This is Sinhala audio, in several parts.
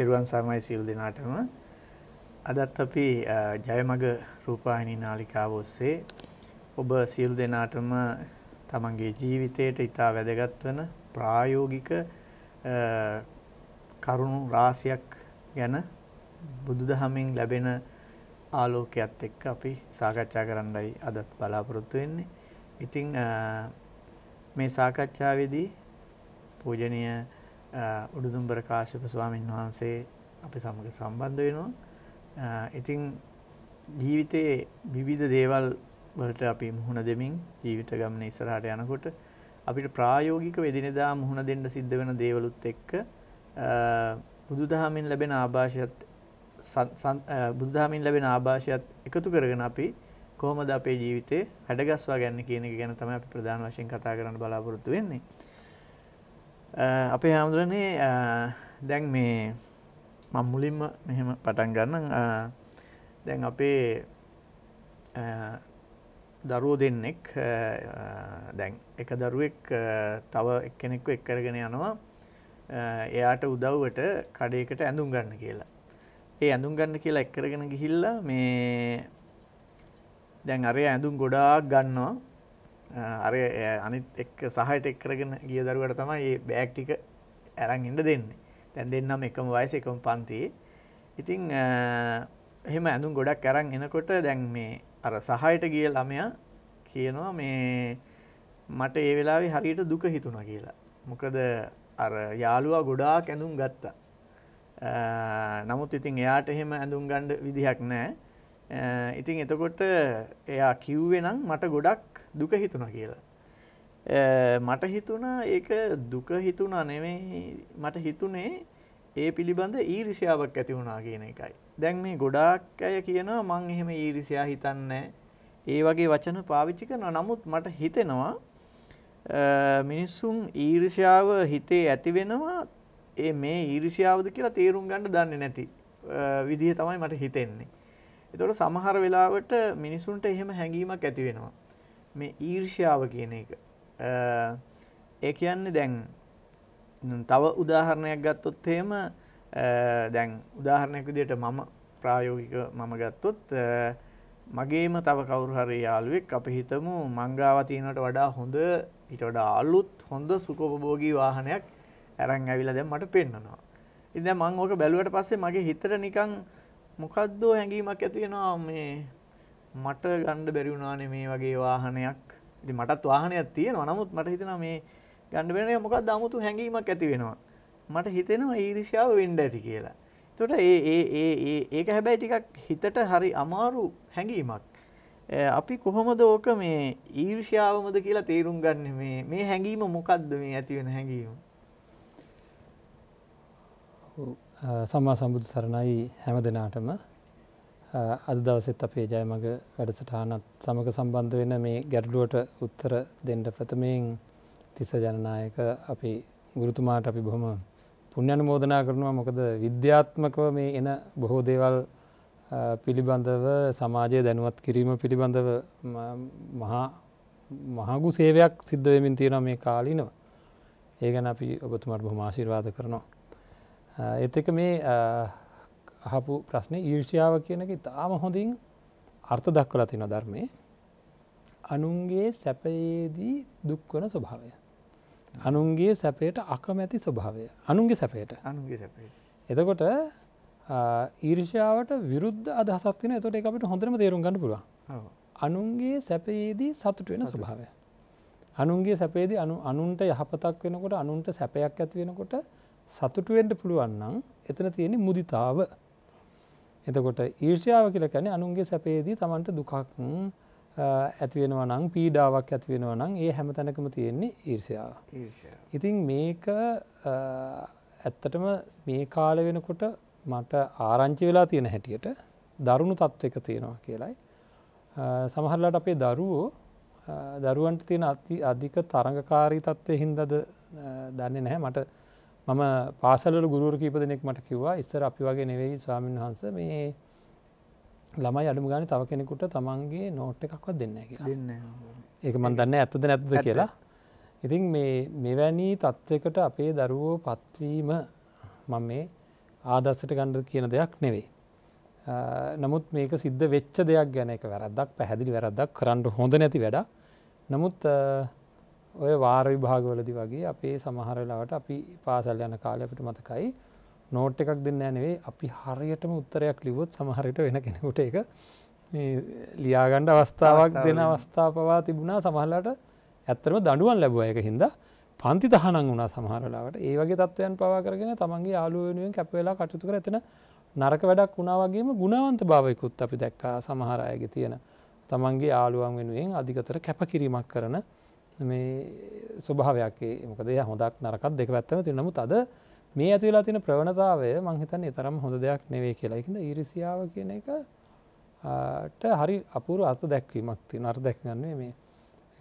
තෙරුවන් සාමයි සියලු දෙනාටම අදත් අපි ජයමග රූපාහිනී නාලිකාව ඔස්සේ ඔබ සියලු දෙනාටම තමන්ගේ ජීවිතයට ඉතා වැදගත් වන ප්‍රායෝගික කරුණු රාශියක් ගැන බුදුදහමෙන් ලැබෙන ආලෝකයක් එක්ක අපි සාකච්ඡා කරන්නයි අදත් බලාපොරොත්තු වෙන්නේ. ඉතින් මේ සාකච්ඡාවේදී පූජනීය උඩුදුම්බර කාශ්‍යප ස්වාමීන් වහන්සේ අපි සමග සම්බන්ධ වෙනවා ඉතින් ජීවිතයේ විවිධ දේවල් වලට අපි මුහුණ දෙමින් ජීවිත ගමන ඉස්සරහට යනකොට අපිට ප්‍රායෝගික වෙදිනදා මුහුණ දෙන්න සිද්ධ වෙන දේවලුත් එක්ක බුදුදහමින් ලැබෙන ආభాෂයත් බුදුදහමින් ලැබෙන ආభాෂයත් එකතු කරගෙන අපි කොහොමද අපේ ජීවිතේ හැඩගස්වා ගන්න කියන එක ගැන තමයි අපි ප්‍රධාන වශයෙන් කතා කරන්න බලාපොරොත්තු වෙන්නේ අපේ හාමුදුරනේ දැන් මේ මම්මුලින්ම මෙහෙම පටන් ගන්න දැන් අපේ දරුවෝ දෙන්නෙක් දැන් එක දරුවෙක් තව එක්කෙනෙක්ව එක්කරගෙන යනවා එයාට උදව්වට කඩයකට ඇඳුම් ගන්න කියලා. ඒ ඇඳුම් ගන්න කියලා එක්කරගෙන ගිහිල්ලා මේ දැන් අරය ඇඳුම් ගොඩාක් ගන්නවා අර අනිත් එක් සහයට එක් කරගෙන ගිය දරුවට තමයි මේ බෑග් ටික අරන් ඉන්න දෙන්නේ. දැන් දෙන්නම එකම වයස එකම පන්තියේ. ඉතින් එහෙම ඇඳුම් ගොඩක් අරන් එනකොට දැන් මේ අර සහයට ගිය ළමයා කියනවා මේ මට ඒ වෙලාවේ හරියට දුක හිතුණා කියලා. මොකද අර යාළුවා ගොඩාක් ඇඳුම් ගත්තා. නමුත් ඉතින් එයාට එහෙම ඇඳුම් ගන්න විදිහක් නැහැ. Eh, ඉතින් එතකොට එයා කිව්වෙනම් මට ගොඩක් දුක හිතුන කියලා. Eh, මට හිතුන ඒක දුක හිතුන නෙවේ මට හිතුනේ ඒ පිළිබඳ ඊරිසියාවක් ඇති වුණා කියන එකයි. දැන් මේ ගොඩාක් අය කියනවා මං එහෙම ඊරිසියා හිතන්නේ ඒ වගේ වචන පාවිච්චි කරනවා. නමුත් මට හිතෙනවා eh, මිනිස්සුන් ඊර්ෂ්‍යාව හිතේ ඇති වෙනවා ඒ මේ ඊර්ෂ්‍යාවද කියලා තේරුම් ගන්න දන්නේ නැති විදිහ තමයි මට හිතෙන්නේ. එතකොට සමහර වෙලාවට මිනිසුන්ට එහෙම හැඟීමක් ඇති වෙනවා. මේ ඊර්ෂ්‍යාව කියන එක. ඒ කියන්නේ දැන් තව උදාහරණයක් ගත්තොත් එහෙම දැන් උදාහරණයක් විදිහට මම ප්‍රායෝගික මම ගත්තොත් මගේම තව කවුරු හරි යාළුවෙක් අපි හිතමු මංගාව තියෙනට වඩා හොඳ ඊට වඩා අලුත් හොඳ සුඛෝපභෝගී වාහනයක් අරන් ඇවිල්ලා දැන් මට පෙන්නනවා. ඉතින් දැන් මම ඕක බැලුවට පස්සේ මගේ හිතට නිකන් මොකක්දෝ හැඟීමක් ඇතිවෙනවා මේ මට ගණ්ඩ බැරි වුණානේ මේ වගේ වාහනයක් ඉතින් මටත් වාහනයක් තියෙනවා නමුත් මට හිතෙනවා මේ ගන්න බැරි මොකක්ද 아무තු හැඟීමක් ඇති වෙනවා මට හිතෙනවා ඊර්ෂ්‍යාව වෙන්න ඇති කියලා එතකොට ඒ ඒ ඒ ඒ ඒක හැබැයි ටිකක් හිතට හරි අමාරු හැඟීමක් අපි කොහොමද ඕක මේ ඊර්ෂ්‍යාවමද කියලා තේරුම් ගන්න මේ මේ හැඟීම මොකක්ද මේ ඇති වෙන හැඟීම සම්මා සම්බුදු සරණයි හැම දෙනාටම අද දවසෙත් අපේ ජයමඟ වැඩසටහනත් සමඟ සම්බන්ධ වෙන මේ ගැටලුවට උත්තර දෙන්න ප්‍රථමයෙන් තිස ජනනායක අපි ගුරුතුමාට අපි බොහොම පුුණ්‍යන මෝදනා කරනවා මොකද විද්‍යාත්මකව මේ එන බොහෝ දේවල් පිළිබඳව සමාජය දැනුවත් කිරීම පිළිබඳව මහාගු සේවයක් සිද්ධවෙමින් තියෙන මේ කාලිනවා ඒ ගැන අපි ඔබතුමට බොහම ආශිර්වාද කරනවා එත් එක මේ අහපු ප්‍රශ්නය ඊර්ෂ්‍යාව කියන එක ඉතාම හොඳින් අර්ථ දක්වලා තින ධර්මය අනුන්ගේ සැපයේදී දුක්වන ස්වභාවය. අනුන්ගේ සැපයට අකමැති ස්වභාවය අනුන්ගේ සැපයට අනුන්ගේ සැපේ. එතකොට ඊර්ෂාවට විරුද්ධ අදහසක්තින තොට අපට හොඳරම තේරුම් ගන්න පුළුව. අනුන්ගේ සැපයේදී සතුට වෙන ස්වභාවය. අනුන්ගේ සැපේදී අනුන්ට යහපතක් වෙනකොට අනුන්ට සැපයක් ඇති වෙනකොට සතුටුවෙන්ට පුළුවන් නම් එතන තියෙන මුදිතාව එතකොට ඊර්ෂාව කියල කැන අනුන්ගේ සැපේදී තමන්ට දුකක් ඇතිවෙනවා නං පීඩාවක් ඇතිවෙනවා නං ඒ හැම තැනකම තියෙන්නේ ඊර්ෂයාව ඉතින් මේක ඇත්තටම මේ කාල වෙනකොට මට ආරංචි වෙලා තියෙන හැටියට දරුණු තත්ත්ව එක තියෙනවා කියලයි සමහරලාට අපේ දරුවෝ දරුවන්ට තියෙන අධික තරඟකාරී තත්ත්වය හින්දද දන්නේ නැහැ මට මම පාසල ගුරුවර කීප දෙනෙක් මට කිව්වා ඉස්සර අපි වගේ නෙවෙයි ස්වාමීන් වහන්ස මේ ළමයි අඩුම ගාන තව කෙනෙකුට තමන්ගේ නෝට් එකක්වත් දෙන්න දෙන්න ඒක මන් දන්න ඇත්තද නැත්ද කියලා ඉතින් මේ මෙවැනි තත්ත්වකට අපේ දරුවෝ පත්වීම මම මේ ආදස්සට ගණ්ඩ කියන දෙයක් නෙවේ නමුත් මේක සිද්ධ වෙච්ච දෙයක් ගැන එක වැරදක් පැහැදිලි වැරදක් කරන්න හොඳ නැති වැඩ නමුත් ඔය වාර විභාගවලදි වගේ අපේ සමහරලාවට අපි පාසල් යන කාලයකට මතකයි නෝට් එකක් දෙන්න ඇනවේ අපි හරියටම උත්තරයක් ලිවොත් සමහරයට වෙන කෙනෙකුට එක ලියාගණ්ඩ අවස්ථාවක් දෙන අවස්ථාපවා තිබුණා සමහල්ලාට ඇත්තරම දඩුවන් ලැබුව එක හින්ද පන්ති තහනන් වුණා සමහරලාවට ඒ වගේ තත්ත්වයන් පවා කරගෙන තමන්ගේ යාලුවෙනුවෙන් කැපවෙලා කටයුතු කර ඇතින නරක වැඩක් වුණා වගේම ගුණවන්ත භාවයකුත් අපි දැක්කා සමහර අයගේ තියෙන තමන්ගේ යාලුවන් වෙනුවෙන් අධිකතර කැපකිරීමක් කරන මේ ස්වභාවයක් මොකද හොදක් නරකත් දෙක පැත්තම ති නමුත් අද මේ ඇතුවෙලා තින ප්‍රවණතාවය මංහිතන් එතරම් හොඳ දෙයක් නෙවේ කියලා එකද ඉරිසියාව කියන එකට හරි අපුරු අත දැක්වීමක් ති නර් දැක්ගන්නේ මේ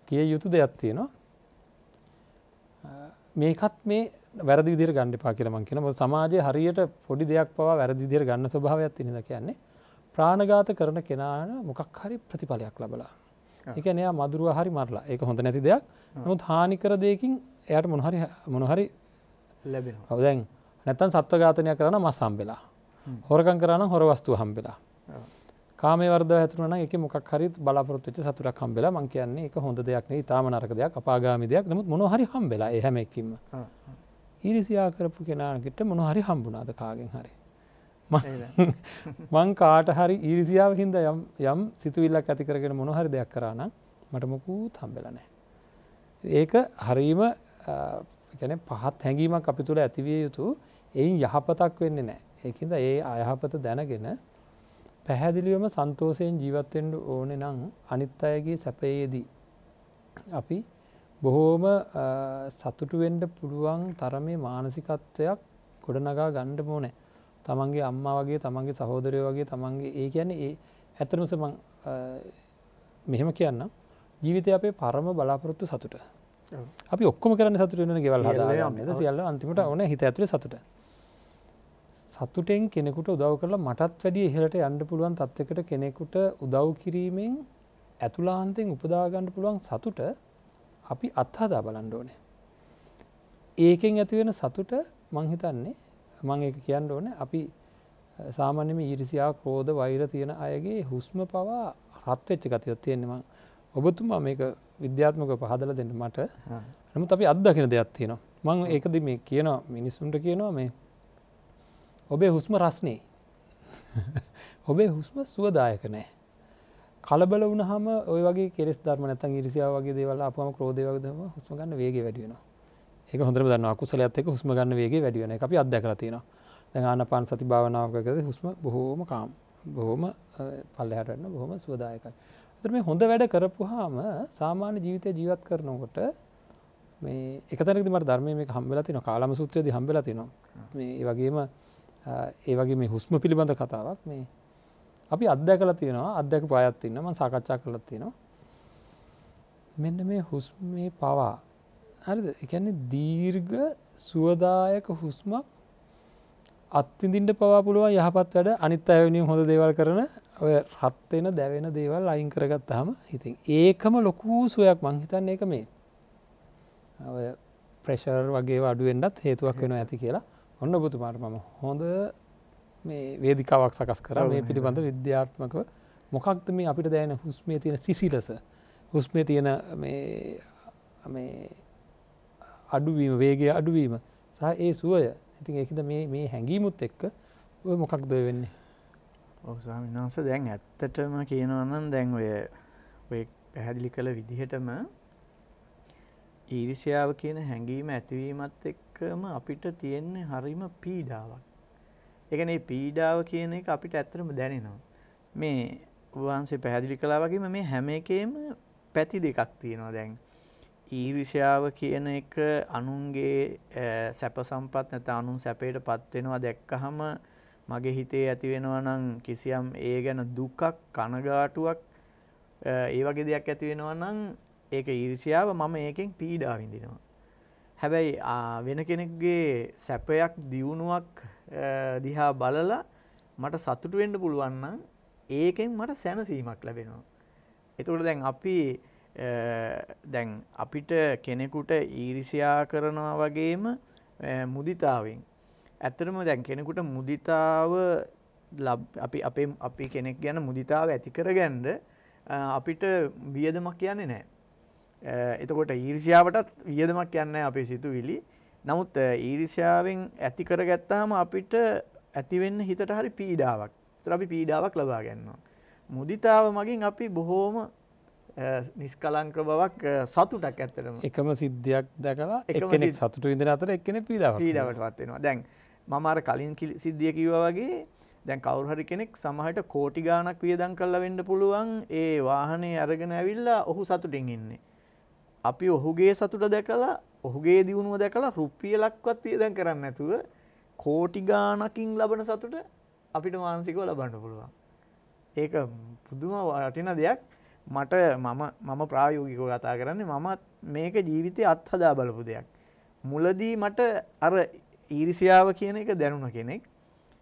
කිය යුතු දෙයක් තියෙනවා මේකත් මේ වැරදි විදිර ගණ්ඩි පාකිරමන් කියෙන සමාජය හරියට පොඩි දෙයක් පවා වැරදි විදිර ගන්න ස්වභාවයක් තිනිද කියන්නේ ප්‍රාණගාත කරන කෙනාන මොකක් හරි ප්‍රතිඵලයක් ලබලා එක නයා මදුරුව හරි මරලා එක හොඳ නැති දෙයක් නමුත් හානිකර දෙයකින් එයට මොනහරි මොනහරි ලැබෙන හවදැන් නැත්තන් සත්ව ඝාතනය කරන මස් හම්බෙලා හොරකන් කරන හොරවස්තු හම්බෙලා කාමේවර්ද ඇතුරන එක මොක් හරි බලාපොරොත්තුච සතුරක් හම්බෙලා මං කියන්නේ එක හොඳ දෙයක් නේ ඉතාම නරක දෙයක් අපාගාමි දෙයක් නමුත් මොනහරි හම්බෙලා හැම එක්කීම ඉරිසියා කරපු කෙනාගට මොනහරි හම්බුනාද කාගෙන් හරි මං කාට හරි ඊරිසියාව හින්ද යම් යම් සිතුවිල්ලක් ඇතිකරගෙන මොනොහරි දෙයක් කරන්න මට මොකූත් හම්බෙලනෑ. ඒක හරීම ගැන පහත් හැඟීමක් අපි තුළ ඇතිවිය යුතු එයින් යහපතක් වෙන්න නෑ. ඒකින්ද ඒ අයහපත දැනගෙන පැහැදිලිවම සන්තෝසයෙන් ජීවත්වෙන්ඩ ඕනෙ නං අනිත් අයගේ සැපයේදී. අපි බොහෝම සතුටුවෙන්ඩ පුළුවන් තරමේ මානසිකත්වයක් ගොඩනගා ගණ්ඩ මෝනෑ. තමන්ගේ අම්මා වගේ තමන්ගේ සහෝදරය වගේ තමන්ගේ ඒ කියන්නේ ඒ ඇතරමස මං මෙහෙම කියන්න ජීවිතය අපේ පරම බලාපොරොත්තු සතුට අපි ඔක්කොම කරන්න සතුට වෙන ගෙවල් හද සියල්ල අන්තිමට ඕන හිත ඇතුර සතුට සතුටෙන් කෙනෙකුට උදව් කරලා මටත් වැඩිය ඉහලට යන්න පුළුවන් තත්වකට කෙනෙකුට උදව් කිරීමෙන් ඇතුලාන්තෙන් උපදාගන්න පුළුවන් සතුට අපි අත්හදා බලන්ඩ ඕනේ ඒකෙන් ඇතිවෙන සතුට මංහිතන්නේ මං එක කියන්න ඕන අපි සාමාන්‍යම ඊරිසියා ක්‍රෝධ වෛර තියෙන අයගේ හුස්ම පවා රත්වෙච්ච ගතියක් තියෙනවා ඔබතුමා මේක විද්‍යාත්මක පහදල දෙන්න මට නමුත් අපි අත්දකින දෙයක් තියෙනවා මං ඒකද මේ කියනවා මිනිස්සුන්ට කියනවා මේ ඔබේ හුස්ම රස්නේ ඔබේ හුස්ම සුවදායක නෑ කලබල වනහම ඔය වගේ කෙස් ධර්ම නැතන් ඉරිසියා වගේ දේවල් අපම ක්‍රෝධය වගේම හුස්ම ගන්න වේග වැඩියෙනවා ඒක හොඳර දන්න අකුසලත් එක හුස්ම ගන්න වේගේ වැඩිවෙන එක අපි අත්දැකලා තියෙනවා. දැන් ආනපාන සති භාවනාවකදී හුස්ම බොහෝම කාම් බොහෝම පල්ලෙහාට යන බොහෝම සුවදායකයි. ඒතර මේ හොඳ වැඩ කරපුවාම සාමාන්‍ය ජීවිතය ජීවත් කරනකොට මේ එකතැනකදී මට ධර්මයේ මේක හම්බෙලා තිනවා කාලම සූත්‍රයේදී හම්බෙලා තිනවා. මේ ඒ වගේම ඒ වගේ මේ හුස්ම පිළිබඳ කතාවක් මේ අපි අත්දැකලා තියෙනවා අත්දැකපු අයත් ඉන්නවා මම සාකච්ඡා කරලා තියෙනවා. මෙන්න මේ හුස්මේ පවා හරිද එකන්නේ දීර්ග සුවදායක හුස්මක් අත්තිදින්ට පවා පුළුවන් යහපත් වැඩ අනිත් අයවනිය හොඳ දේවල් කරන ඔය රත්වෙන දැවෙන දේවල් අයින් කරගත් හම හිතින් ඒකම ලොකූ සුවයක් මංහිතන්න එක මේ ප්‍රේෂර් වගේ අඩුවෙන්ටත් හේතුවක් වෙන ඇති කියලා ඔන්න බුතුමාට මම හොඳ මේ වේදිකාවක් සකස් කර මේ පිළිබඳ විද්‍යාත්මකව මොකක්ද මේ අපිට දැන හුස්මේ තියෙන සිසිලස හුස්මේ තියෙන මේ අඩුවීම වේගේ අඩුවීම සහ ඒ සුවය ඉතින් ඒකද මේ හැඟීමුත් එක්ක ඔය මොකක්ද වෙන්නේ ඔස්වාමිනාස දැන් ඇත්තටම කියනවනම් දැන් ඔය ඔය පැහැදිලි කළ විදිහටම ඊරිසියාව කියන හැඟීම ඇතිවීමත් එක්කම අපිට තියෙන්නේ හරිම පීඩාවක් එකන පීඩාව කියන එක අපිට ඇත්තරම දැනෙනවා මේ වහන්සේ පැහැදිලි කලා වගේම මේ හැම එකේම පැති දෙකක් තියෙනවා දැන් ඊර්ෂාව කියන එක අනුන්ගේ සැප සම්පත් නැත අනුන් සැපයට පත්වෙනවා දැක්කහම මගේ හිතේ ඇතිවෙනවා නම් කිසියම් ඒ ගැන දුකක් කනගාටුවක් ඒ වගේ දෙයක් ඇතිවෙනවා නම් ඒක ඊර්ෂාව මම ඒකෙන් පීඩා විඳිනවා. හැබැයි වෙන කෙනෙක්ගේ සැපයක් දියුණුවක් දිහා බලලා මට සතුටු වෙන්න පුළුවන් නම් ඒකෙන් මට සැනසීමක් ලැබෙනවා. එතකොට දැන් අපි දැන් අපිට කෙනෙකුට ඊරිසියා කරනවා වගේම මුදිතාවෙන් ඇත්තරම දැන් කෙනෙකුට මුදිතාව අපි අපේ අපි කෙනෙක් ගැන මුදිතාව ඇතිකර ගැන්ඩ අපිට වියදමක් කියන්නේ නෑ එතකොට ඊර්ෂයාවටත් වියදමක් යන්න අපේ සිතු විලි නමුත් ඊරිසියාවෙන් ඇතිකර ගැත්තාම අපිට ඇතිවෙන්න හිතට හරි පීඩාවක් තර අපි පීඩාවක් ලබා ගන්නවා. මුදිතාව මගින් අපි බොහෝම නිස්කලංක බවක් සතුටක් ඇත්තටම එකම සිද්ධියක් දැකලා එකෙනෙක් සතුට විඳින අතර එක්කෙනෙක් පීඩාවක් පීඩාවටපත් වෙනවා දැන් මම අර කලින් සිද්ධිය කිව්වා වගේ දැන් කවුරු හරි කෙනෙක් සමහරට කෝටි ගාණක් වියදම් කරලා වෙන්න පුළුවන් ඒ වාහනේ අරගෙන ඇවිල්ලා ඔහු සතුටින් ඉන්නේ අපි ඔහුගේ සතුට දැකලා ඔහුගේ දියුණුව දැකලා රුපියලක්වත් වියදම් කරන්නේ නැතුව කෝටි ගාණකින් ලබන සතුට අපිට මානසිකව ලබන්න පුළුවන් ඒක පුදුම වටින දෙයක් මට මම මම ප්‍රායෝගිකව කතා කරන්නේ මමත් මේක ජීවිතය අත්හදා බලපු දෙයක්. මුලදී මට අර ඊරිසියාව කියන එක දැනුන කෙනෙක්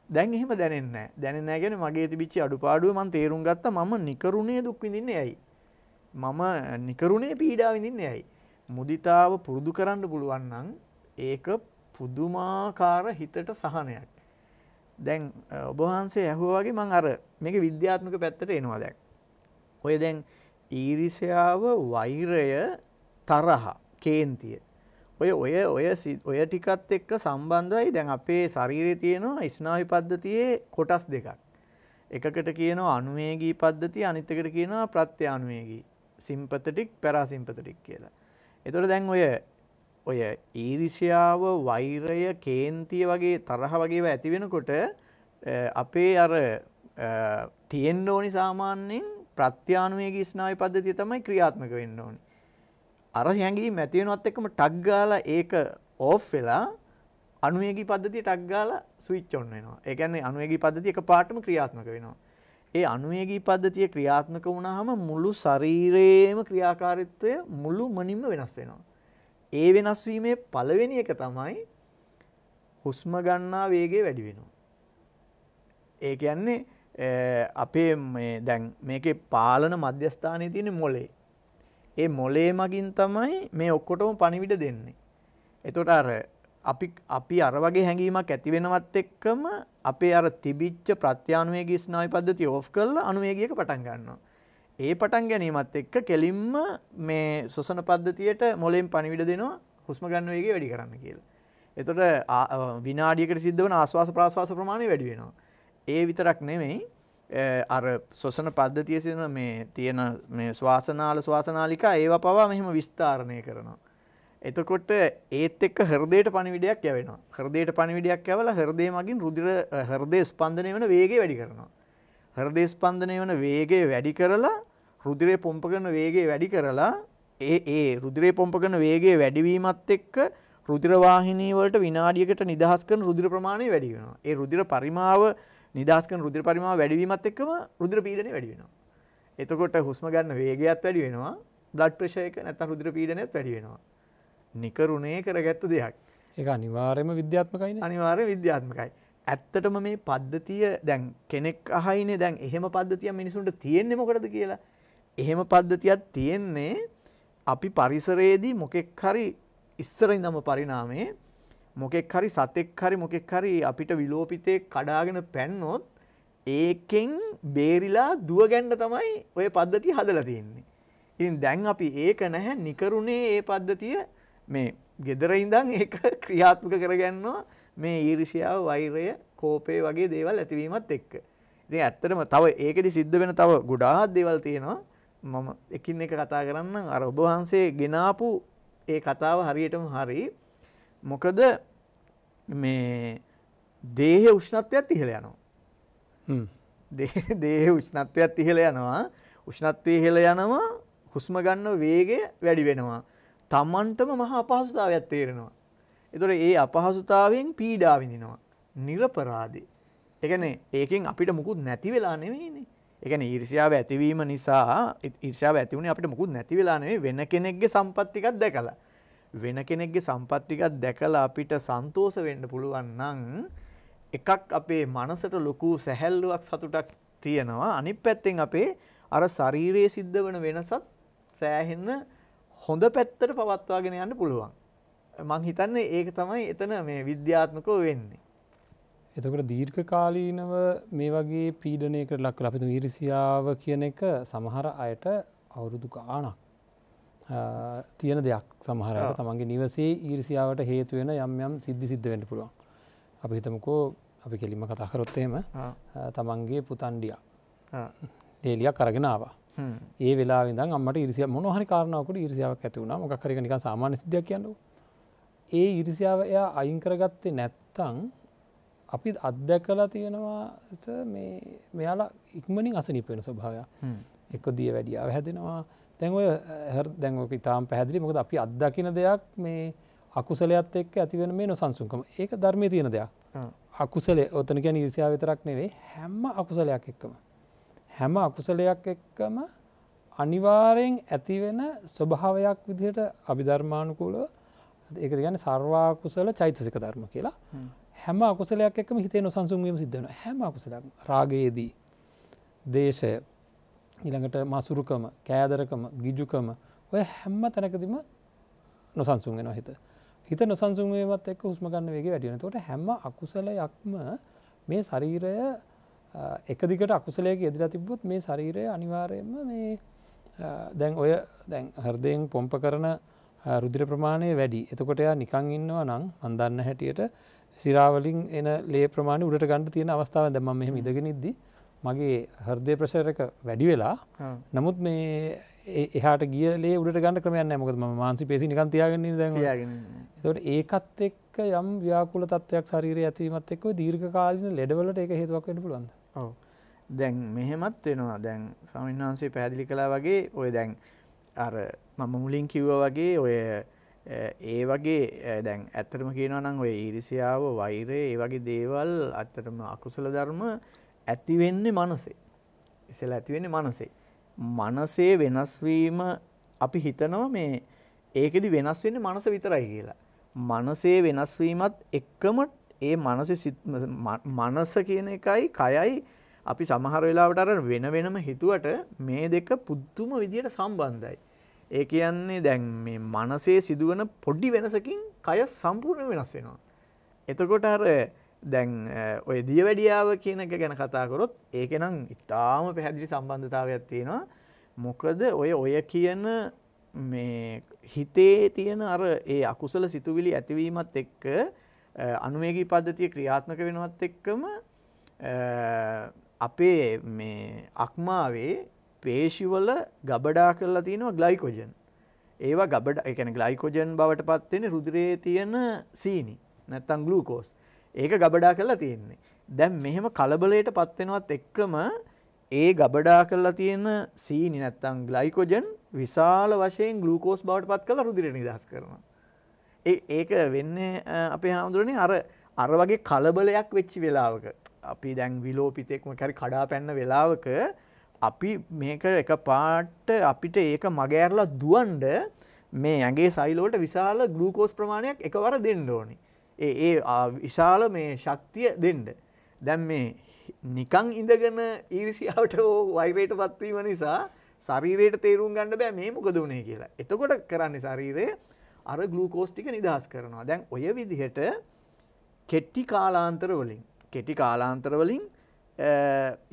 දැන් එහෙම දැනෙන්න දැනෙනෑ ගැන මගේ තිබිච්චි අඩුපාඩුව මන් තේරුම් ගත්ත මම නිකරුණේ දුක් විඳින්න යයි. මම නිකරුණේ පීඩා විඳින්න යයි. මුදිතාව පුරුදු කරන්න පුළුවන්නන් ඒක පුදුමාකාර හිතට සහනයක්. දැන් ඔබහන්සේ ඇහුවගේ මං අර මේක විද්‍යාත්මක පැත්තට එනවා දැක්. ඔය දැන් ඊරිසියාව වෛරය තරහා කේන්තිය. ඔය ඔය ඔය ඔය ටිකත් එක්ක සම්බන්ධයි දැන් අපේ ශරීරය තියෙනවා ස්නාවි පද්ධතියේ කොටස් දෙකක්. එකකට කියනවා අනුවේගී පද්ධතිය අනිත්තකට කියනවා ප්‍රත්‍ය අනුවේගී සිම්පතටික් පැරාසිම්පතටික් කියලා. එතොට දැන් ඔය ඔය ඊරිසියාව වෛරය කේන්තිය වගේ තරහ වගේ ඇතිවෙනකොට අපේ අර තියෙන්ඩෝනි සාමාන්‍යෙන් ප්‍රත්‍යානුවේගී ස්නායු පද්ධතිය තමයි ක්‍රියාත්මක වෙන්න ඕනේ. අර හැඟීම් ඇති වෙනවත් එක්කම ටග් ගාලා ඒක ඕෆ් වෙලා අනුවේගී පද්ධතිය ටග් ගාලා ස්විච් ඔන් වෙනවා. ඒ කියන්නේ අනුවේගී පද්ධතිය එකපාරටම ක්‍රියාත්මක වෙනවා. ඒ අනුවේගී පද්ධතිය ක්‍රියාත්මක වුණාම මුළු ශරීරයේම ක්‍රියාකාරීත්වය මුළු මනින්ම වෙනස් වෙනවා. ඒ වෙනස් වීමේ පළවෙනි එක තමයි හුස්ම ගන්නා වේගය වැඩි වෙනවා. ඒ කියන්නේ අපේ දැන් මේක පාලන මධ්‍යස්ථානය තියෙන මොලේ. ඒ මොලේ මගින් තමයි මේ ඔක්කොටම පණිවිඩ දෙන්නේ. එතොට අර අපි අපි අර වගේ හැඟීමක් ඇතිවෙනවත් එක්කම අපේ අර තිබිච්ච ප්‍රත්‍යානුවේගේ ස්නායු පද්ධතිය ඕෆ් කරලා අනුවේගයක පටන් ගන්නවා. ඒ පටන් ගැනීමත් එක්ක කෙලින්ම මේ සොසන පද්ධතියට මොලෙන් පණිවිඩ දෙනවා හුස්ම ගන්න වේගය වැඩි කරන්න කියලා. එතකොට විනාඩියකට සිද්ධ වන ආශ්වාස ප්‍රාශ්වාස ප්‍රමාණය වැඩි වෙනවා. ඒ විතරක් නෙමෙයි අර සොසන පද්ධතිය සින මේ තියෙන මේ ශවාසනාල ශවාසනාලිකා ඒව පවා මෙහෙම විස්ථාරණය කරනවා. එතකොට ඒත් එක්ක හෘදයට පණිවිඩයක් යවෙනවා. හෘදයට පණිවිඩයක් යවලා හෘදේ මගින් රුධිර හෘදේ ස්පන්දනය වෙන වේගය වැඩි කරනවා. හෘදේ ස්පන්දනය වෙන වේගය වැඩි කරලා රුධිරේ පොම්ප කරන වේගය වැඩි කරලා ඒ ඒ රුධිරේ පොම්ප කරන වේගය වැඩිවීමත් එක්ක රුධිර වාහිනී වලට විනාඩියකට නිදහස් කරන රුධිර ප්‍රමාණය වැඩි වෙනවා. ඒ රුධිර පරිමාව නිදහස් කරන රුධිර පරිමාව වැඩිවීමත් එක්කම රුධිර පීඩනය වැඩි වෙනවා. එතකොට හුස්ම ගන්න වේගයත් වැඩි වෙනවා. බ්ලඩ් ප්‍රෙෂර් එක නැත්නම් රුධිර පීඩනයත් වැඩි වෙනවා. නිකරුණේ කරගත්ත දෙයක්. ඒක අනිවාර්යයෙන්ම විද්‍යාත්මකයිනේ. අනිවාර්යයෙන් විද්‍යාත්මකයි. ඇත්තටම මේ පද්ධතිය දැන් කෙනෙක් අහයිනේ දැන් එහෙම පද්ධතියක් මිනිසුන්ට තියෙන්නේ මොකටද කියලා. එහෙම පද්ධතියක් තියෙන්නේ අපි පරිසරයේදී මොකෙක් හරි ඉස්සර ඉඳන්ම පරිණාමයේ මොකෙක් හරි සතෙක් හරි මොකෙක් හරි අපිට විලෝපිතේ කඩාගෙන පැන්නොත් ඒකෙන් බේරිලා දුවගැන්න තමයි ඔය පද්ධතිය හදලා තියෙන්නේ. ඉතින් දැන් අපි ඒක නැහැ නිකරුණේ ඒ පද්ධතිය මේ gedara ඉඳන් ඒක ක්‍රියාත්මක කරගන්නවා මේ ඊර්ෂ්‍යාව වෛරය කෝපය වගේ දේවල් ඇතිවීමත් එක්ක. ඉතින් ඇත්තටම තව ඒකෙදි සිද්ධ වෙන තව ගොඩාක් දේවල් තියෙනවා. මම එකින් එක කතා කරන්න අර ඔබ වහන්සේ ගෙනාපු ඒ කතාව හරියටම හරි. මොකද මේ දේහ උෂ්ණත්වයක්ත් ඉහළ යනවා දේහ උෂ්ණත්වයක්ත් ඉහළ යනවා උෂ්ණත්වය ඉහළ යනවා හුස්ම ගන්න වේගය වැඩි වෙනවා තමන්ටම මහා අපහසුතාවයක් තේරෙනවා එතකොට ඒ අපහසුතාවයෙන් පීඩා විඳිනවා නිර්පරාදේ ඒ කියන්නේ ඒකෙන් අපිට මුකුත් නැති වෙලා නෙවෙයිනේ ඒ කියන්නේ ඊර්ෂ්‍යාව ඇතිවීම නිසා ඊර්ෂ්‍යාව ඇති වුණේ අපිට මුකුත් නැති වෙලා නෙවෙයි වෙන කෙනෙක්ගේ සම්පත් ටිකක් දැකලා වෙන කෙනෙක්ගේ සම්පත් ටිකක් දැකලා අපිට සන්තෝෂ වෙන්න පුළුවන් නම් එකක් අපේ මනසට ලොකු සැහැල්ලුවක් සතුටක් තියෙනවා අනිත් පැත්තෙන් අපේ අර ශරීරයේ සිද්ධ වෙන වෙනසත් සෑහෙන හොඳ පැත්තට පවත්වාගෙන යන්න පුළුවන්. මං හිතන්නේ ඒක තමයි එතන මේ විද්‍යාත්මකව වෙන්නේ. එතකට දීර්ඝකාලීනව මේ වගේ පීඩනයකට ලක් ලපිතු ඊරිසියාව කියන එක සමහර අයට අවුරුදු ගානක් තියෙන දෙයක් සමහර තමන්ගේ නිවසේ ඊරිසියාවට හේතුවෙන යම් යම් සිද්ධි සිද්ධවෙන්න පුළුවන්. අපි හිතමකෝ අපි කෙලිම කතාකරොත්තේම තමන්ගේ පුතන්ඩිය දේලියක් කරගෙනවා. ඒ වෙලා විදන් අමට ඉරිසිය මොනහරි කාරණාවකට ඉරිසියාවක් ඇතිවුණ මොක්කරක නික සාමාන්‍ය සිද්ධයක් කියන්නු. ඒ ඉරිසියාව එයා අයින් කරගත්තේ නැත්තං අපි අත්දැකලා තියෙනවා මේ මෙයාලා ඉක්මනින් අසනිපෙන ස්වභාවයක් එක්ක දිය වැඩියාව හැදෙනවා දැන් ඔය දැන් ඔක ඉතාම පැහැදිලි මොකද අපි අත්දකින දෙයක් මේ අකුසලයත් එක්ක ඇතිවෙන මේ නොසන්සුන්කම ඒක ධර්මය තියෙන දෙයක් අකුසලේ ඔතන ගැන ඉරිසියා විතරක් නෙවේ හැම අකුසලයක් එක්කම හැම අකුසලයක් එක්කම අනිවාරයෙන් ඇතිවෙන ස්වභාවයක් විදිහට අභිධර්මානුකූල ඒක ගැන සර්වාකුසල චෛතසික ධර්ම කියලා හැම අකුසලයක් එක්ම හිතේ නොසන්සුන්වීම සිද්ධන හැම අකුසලක් රාගයේදී දේශය ඊළඟට මසුරුකම කෑදරකම ගිජුකම ඔය හැම්ම තැනකදිම නොසන්සුන් වෙන හිත හිත නොසන්සුන්ේමත් එක් හුස්මගන්න වේගේ වැඩියන තොට හැම අකුසලයක්ම මේ ශරීරය එකදිකට අකුසලයක එදිලා තිබ්බොත් මේ ශරීරය අනිවාරයෙන්ම මේ දැන් ඔය දැන් හර්දයෙන් පොම්ප කරන රුදිර ප්‍රමාණය වැඩි එතකොටයා නිකං ඉන්නවා නං අන්දන්න හැටියට සිරාවලින් එන ලේ ප්‍රමාණ උඩට ගන්න තියෙන අවස්ථාව දැම මෙහම ඉදගෙනනිද්දී මගේ හර්දය ප්‍රසර එක වැඩි වෙලා නමුත් මේ එහට ගියලේ උඩට ගන්න ක්‍රමයන්න මොකද මාන්සි පේසි නිකන්තියාගන්න තොට ඒකත් එක් යම් ව්‍යාකුල තත්වයක් සරීර ඇතිවීමත් එක්ව දීර්ඝකාලින ලෙඩවලට එක හේතුවක්කට පුළුවන්ද දැන් මෙහෙමත් වෙනවා දැන් සමන් වහන්සේ පැදිලි කලා වගේ ඔය දැන් අර මම මුලින් කිව්ව වගේ ඔය ඒ වගේ දැන් ඇත්තරම කියනවා නම් ඔය ඊරිසියාව වෛරය ඒ වගේ දේවල් අත්තරම අකුසල ධර්ම ඇති වෙන්නේ මනසේ. ඉස්සෙල්ලා ඇති වෙන්නේ මනසේ. මනසේ වෙනස් වීම අපි හිතනවා මේ ඒකෙදි වෙනස් වෙන්නේ මනස විතරයි කියලා. මනසේ වෙනස් වීමත් එක්කම ඒ මනසේ මනස කියන එකයි කයයි අපි සමහර වෙලාවට අර වෙන වෙනම හිතුවට මේ දෙක පුදුම විදියට සම්බන්ධයි. ඒ කියන්නේ දැන් මේ මනසේ සිදුවන පොඩි වෙනසකින් කය සම්පූර්ණ වෙනස් වෙනවා. එතකොට අර දැන් ඔය දිය වැඩියාව කියන එක ගැන කතාකොරොත් ඒක නම් ඉතාම පැහැදිලි සම්බන්ධතාවයක් තියෙනවා මොකද ඔය ඔය කියන මේ හිතේ තියෙන අර ඒ අකුසල සිතුවිලි ඇතිවීමත් එක්ක අනුවේගී පද්ධතිය ක්‍රියාත්මක වෙනවත් එක්කම අපේ මේ අක්මාවේ පේශිවල ගබඩා කරලා තියෙනවා ග්ලයිකොජන් ඒවා ගබඩ එකන ග්ලයිකොජන් බවට පත්වෙන රුදුරේ තියෙන සීනි නැත්තං ගලූකෝස් ඒක ගබඩා කරලා තියෙන්නේ. දැන් මෙහෙම කලබලයට පත් වෙනවත් එක්කම ඒ ගබඩා කරලා තියෙන සීනි නැත්තම් ග්ලයිකොජන් විශාල වශයෙන් ග්ලූකෝස් බවට පත් කරලා රුධිරය නිදහස් කරනවා. ඒ ඒක වෙන්නේ අපේ හාමුදුරනේ අර අර වගේ කලබලයක් වෙච්චි වෙලාවක අපි දැන් විලෝපිතෙක්ම කරි කඩා පැන්න වෙලාවක අපි මේක එක පාට අපිට ඒක මගඇරලා දුවන්ඩ මේ ඇගේ සයිලෝට විශාල ගලූකෝස් ප්‍රමාණයක් එකවර දෙන්න ඕනි. ඒ ඒ විශාල මේ ශක්තිය දෙන්න. දැන් මේ නිකං ඉඳගෙන ඊරිසියාවට වෛරයට පත්වීම නිසා ශරීරයට තේරුම් ගන්න බෑ මේ මොකද වුනේ කියලා. එතකොට කරන්නේ ශරීරය අර ග්ලූකෝස් ටික නිදහස් කරනවා. දැන් ඔය විදිහට කෙටි කාලාන්තර වලින් කෙටි කාලාන්තර වලින්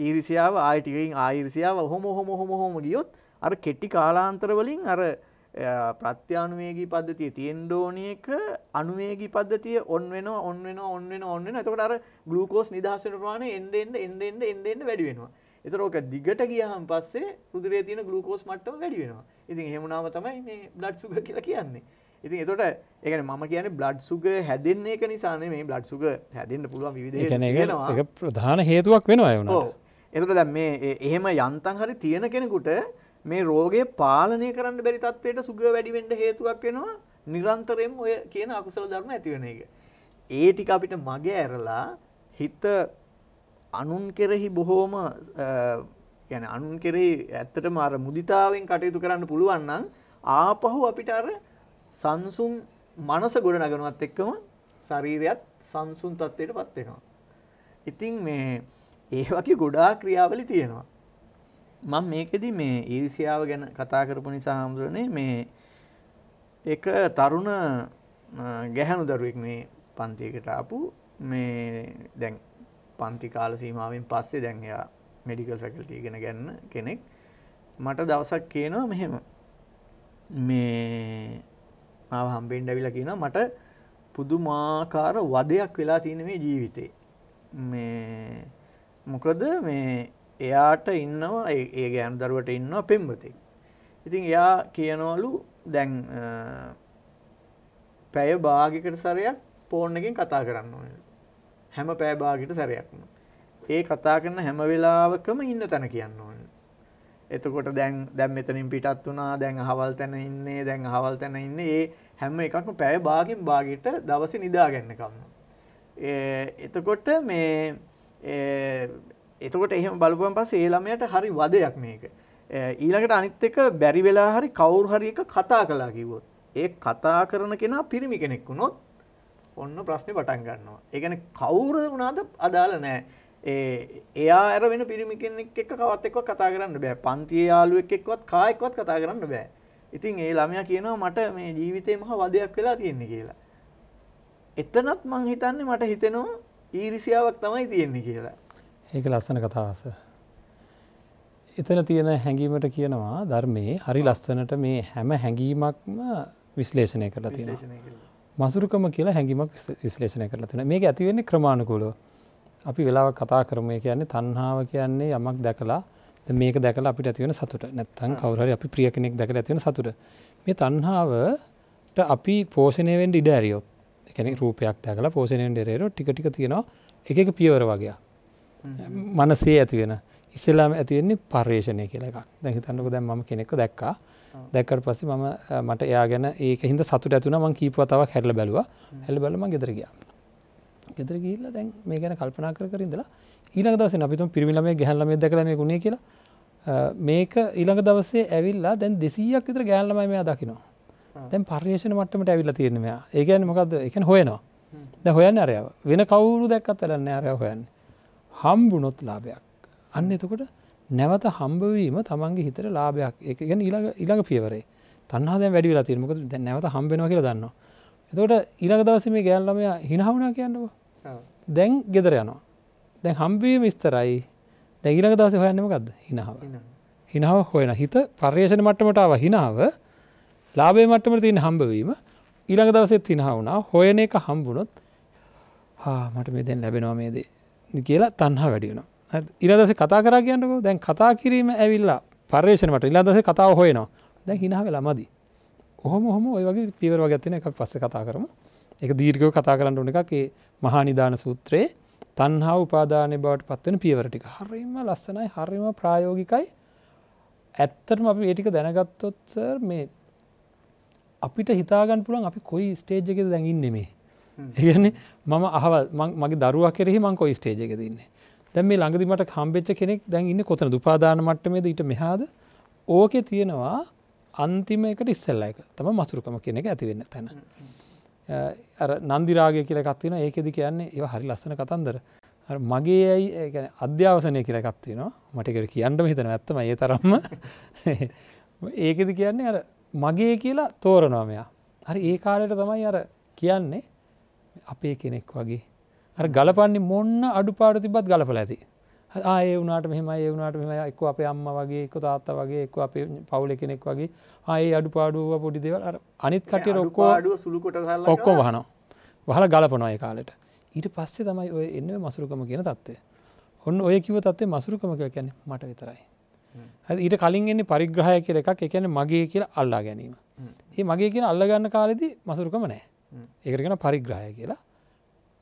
ඊරිසියාව ආයෙ ටිකකින් ආ ඊරිසියාව ඔහොම ඔහොම ඔහොම ඔහොම ගියොත් අර කෙටි කාලාන්තර වලින් අර ප්‍රත්‍යානුවේගී පද්ධතිය තියෙන්න ඕනි එක අනුවේගී පද්ධතිය ඔන් වෙනවා ඔන් වෙනවා ඔන් වෙනවා ඔන් වෙනවා. එතකොට අර ග්ලූකෝස් නිදහස් වෙන ප්‍රමාණය එන්න එන්න එන්න එන්න එන්න එන්න වැඩි වෙනවා. එතකොට ඕක දිගට ගියාම පස්සේ රුධිරයේ තියෙන ග්ලූකෝස් මට්ටම වැඩි වෙනවා. ඉතින් එහෙම වුණාම තමයි මේ බ්ලඩ් සුගර් කියලා කියන්නේ. ඉතින් එතකොට ඒ කියන්නේ මම කියන්නේ බ්ලඩ් සුගර් හැදෙන්න එක නිසා නෙමෙයි බ්ලඩ් සුගර් හැදෙන්න පුළුවන් විවිධ හේතු වෙනවා. ඒක ප්‍රධාන හේතුවක් වෙනවා ඒ උනාට. ඔව්. එතකොට දැන් මේ එහෙම යන්තම් හරි තියෙන කෙනෙකුට මේ රෝගය පාලනය කරන්න බැරි තත්වයට සුග වැඩිවෙන්ඩ හේතුවක් වෙනවා නිරන්තරයෙන් ඔය කියන අකුසල ධර්ම ඇතිවෙන එක. ඒ ටික අපිට මගේ ඇරලා හිත අනුන් කෙරෙහි බොහෝම ගැන අනුන් කෙරෙහි ඇත්තට මාර මුදිතාවෙන් කටයුතු කරන්න පුළුවන්නම් ආපහු අපිට අර සංසුන් මනස ගොඩ නගනුවත් එක්කම ශරීරයත් සංසුන් තත්ත්වයට පත්වෙනවා. ඉතින් මේ ඒ වගේ ගොඩා ක්‍රියාවලි තියෙනවා. මම මේකෙදි මේ ඊරිසියාව ගැන කතා කරපු නිසා හාමුදුරනේ මේ එක තරුණ ගැහැණු දරුවෙක් මේ පන්තියකට ආපු මේ දැන් පන්ති කාල සීමාවෙන් පස්සේ දැන් එයා මෙඩිකල් ෆැකල්ටි ඉගෙන ගන්න කෙනෙක් මට දවසක් කියනවා මෙහෙම මේ මාව හම්බෙන්න ඇවිල්ලා කියනවා මට පුදුමාකාර වදයක් වෙලා තියෙන මේ ජීවිතේ මේ මොකද මේ එයාට ඉන්නවා ඒ ගෑනු දරුවට ඉන්නවා පෙම්බතෙක්. ඉතින් එයා කියනවලු දැන් පැය භාගිකට සැරයක් ෆෝන් එකෙන් කතා කරන්න ඕනේ. හැම පැය භාගිකට සැරයක්ම. ඒ කතා කරන හැම වෙලාවකම ඉන්න තැන කියන්න ඕනේ. එතකොට දැන් දැන් මෙතනින් පිටත් වුණා දැන් අහවල් තැන ඉන්නේ දැන් අහවල් තැන ඉන්නේ ඒ හැම එකක්ම පැය භාගෙන් භාගෙට දවසේ නිදා ගන්නකම්. එතකොට මේ එතකොට එහෙම බලපුවන් පස්සේ ඒ ළමයට හරි වදයක් මේක. ඊළඟට අනිත් එක බැරි වෙලා හරි කවුරු හරි එක කතා කළා කිව්වොත් ඒ කතා කරන කෙනා පිරිමි කෙනෙක් වුණොත් ඔන්න ප්‍රශ්නේ පටන් ගන්නවා. ඒ කියන්නේ කවුරු වුණාද අදාළ නැහැ. ඒ එයා අර වෙන පිරිමි කෙනෙක් එක්ක කවත් එක්කවත් කතා කරන්න බෑ. පන්තියේ යාළුවෙක් එක්කවත් කා එක්කවත් කතා කරන්න බෑ. ඉතින් ඒ ළමයා කියනවා මට මේ ජීවිතේ මහා වදයක් වෙලා තියෙන්නේ කියලා. එතනත් මං හිතන්නේ මට හිතෙනවා ඊර්ෂ්‍යාවක් තමයි තියෙන්නේ කියලා. ඒක ලස්සන කතාස. එතන තියෙන හැඟීමට කියනවා ධර්මයේ හරි ලස්සනට මේ හැම හැඟීමක්ම විශ්ලේෂණය කරලා තියෙන. මසුරුකම කියලා හැඟීමක් විශ්ලේෂණය කරලා තියෙන මේක ඇතිවෙන්නේ ක්‍රමාණුකූලෝ. අපි වෙලාවක් කතා කරමය කියන්නේ තන්හාාව කියන්නේ යමක් දැකලා මේක දැකල අපිට ඇතිවෙන සතුට නැත්තන් කවරහරි අපි ප්‍රිය කෙනෙක් දැකල ඇතිවෙන සතුට මේ තන්හාාවට අපි පෝෂණයවෙන් ඉඩෑරියොත් එකන රූපයක් දැකලා පෝෂණයෙන් ඩෙරේරෝ ටිකටික තියෙනවා එක පියවර වගේ මනසේ ඇතිවෙන ඉස්සලාම ඇතිවෙන්නේ පර්යේෂණය කියලක් දැ හිතන්නක දැන් ම කෙනෙක්ක දැක්කා දැක්කට පස්සේ මම මට එයා ගැන ඒක හිද සතුට ඇතුන මං කීපවතාවක් හැල්ල බැලුව හැල් බලම ගෙදරගිය ගෙදර ගිල්ල දැන් මේ ගැන කල්පනා කර කරින්දලා ඊළඟ දවස අපිතුම් පිරිමිලම ගැහල්ලම දැකලම ගුණේ කියලා මේක ඊළඟ දවසේ ඇවිල්ලා දැන් දෙසීයක් විතර ගෑල්ලම මෙයා දකිනවා දැන් පර්යේෂණ මටමට ඇවිල්ලා තියෙනවා ඒගැන මොකක්ද එකන් හොයනවා ද හොයන්න අරයාව වෙන කවුරු දැක්කත් වැලන්න අරය හොයන්නේ හම්බුනොත් ලාභයක්. අන්න එතකොට නැවත හම්බවීම තමන්ගේ හිතර ලාභයක් එක ගැන ඉළඟ ඉළඟ පියවරේ තන්හා දැ වැඩි වෙලා තිරමක දැ නැවත හම්බෙනවා කියල දන්නවා. එතකොට ඉළඟ දවසේ මේ ගෑල්ලමය හිනහුණා කියන්නවා. දැන් ගෙදර යනවා. දැන් හම්බවීම ස්තරයි දැගිලක දවස හයන්නමකක්ද හිනාව. හිනාව හොයන හිත පර්යේෂණ මට්ටමටාව හිනාව ලාබේ මට්ටමට තින් හම්බවීම ඉළඟ දවසෙත් හිනාවනා හොයන එක හම්බුණොත් හා මට මේ දැන් ලැබෙනවා මේදේ කියලා තන්හා වැඩියෙනවා ඉරදස කතා කර කියන්නකෝ දැන් කතා කිරීම ඇවිල්ලා පර්ේෂණට ඉලාදස කතාව හොයනවා දැන් හිනාව ළමදී ඔහොම හොම ඔය වගේ පිවර වගත්තින එකක් පස්ස කතා කරම එක දීර්ගව කතා කරන්න ඕන එකේ මහා නිධාන සූත්‍රයේ තන්හා උපාදානය බවට පත්වන පියවරටික හරිම ලස්සනයි හරිම ප්‍රායෝගිකයි ඇත්තටම අපි ඒටික දැනගත්තොත් මේ අපිට හිතාගන්න පුළන් අපි කොයි ස්ටේජ්ජක දැඟින් නෙමේ ඒගන්නේ මම අහවල් මගේ දරුව කෙරෙහි මංකෝ ස්ටේජක දන්නේ දැම් මේ ළඟදිමට කම්බෙච්ච කෙනෙක් දැන් ඉන්න කොතන දුපාදාන මට්ටමේද ඊට මෙහාද ඕකෙ තියෙනවා අන්තිම එකට ඉස්සල්ල එක තම මසුරුකම කෙනෙක ඇතිවෙන්න තැන නන්දිරාගය කියලකත්තින ඒකෙදි කියන්නේ ඒ හරි ලස්සන කතන්දර මගේ ඇයි අධ්‍යවසනය කියලකත්තිනවා මටකට කියන්නම හිතන ඇත්තම ඒ තරම්ම ඒකෙදි කියන්නේ අර මගේ කියලා තෝරනොමයා හරි ඒ කාලයට තමයි අර කියන්නේ අපේ කෙනෙක් වගේ අර ගලපන්නේ මොන්න අඩුපාඩු තිබත් ගලපල ඇති ආය වුණට මෙම ඒ වුණට මෙම එක්ක අප අම්ම වගේ එක තාත්ත වගේ එක් අප පවුල කෙනෙක් වගේ ආය අඩුපාඩුව පොඩි දෙවල් අනිත් කට රොක්කෝ අඩුව සුළුකොට ඔක්කෝ වහනෝ වහල ගලපනොය කාලට ඊට පස්සේ තමයි ඔය එන්න මසුරුකම කියන තත්ත්වය ඔන්න ඔය කිව තත්වේ මසුරුකම කියල කියන්නේ මට විතරයි ඊට කලින් එන්නේ පරිග්‍රහය කියල එකක් එකන මගේ කියලා අල්ලා ගැනීම ඒ මගේ කියන අල්ලගන්න කාලෙදි මසුරුකම නෑ ඒකරගෙන පරිග්‍රහය කියලා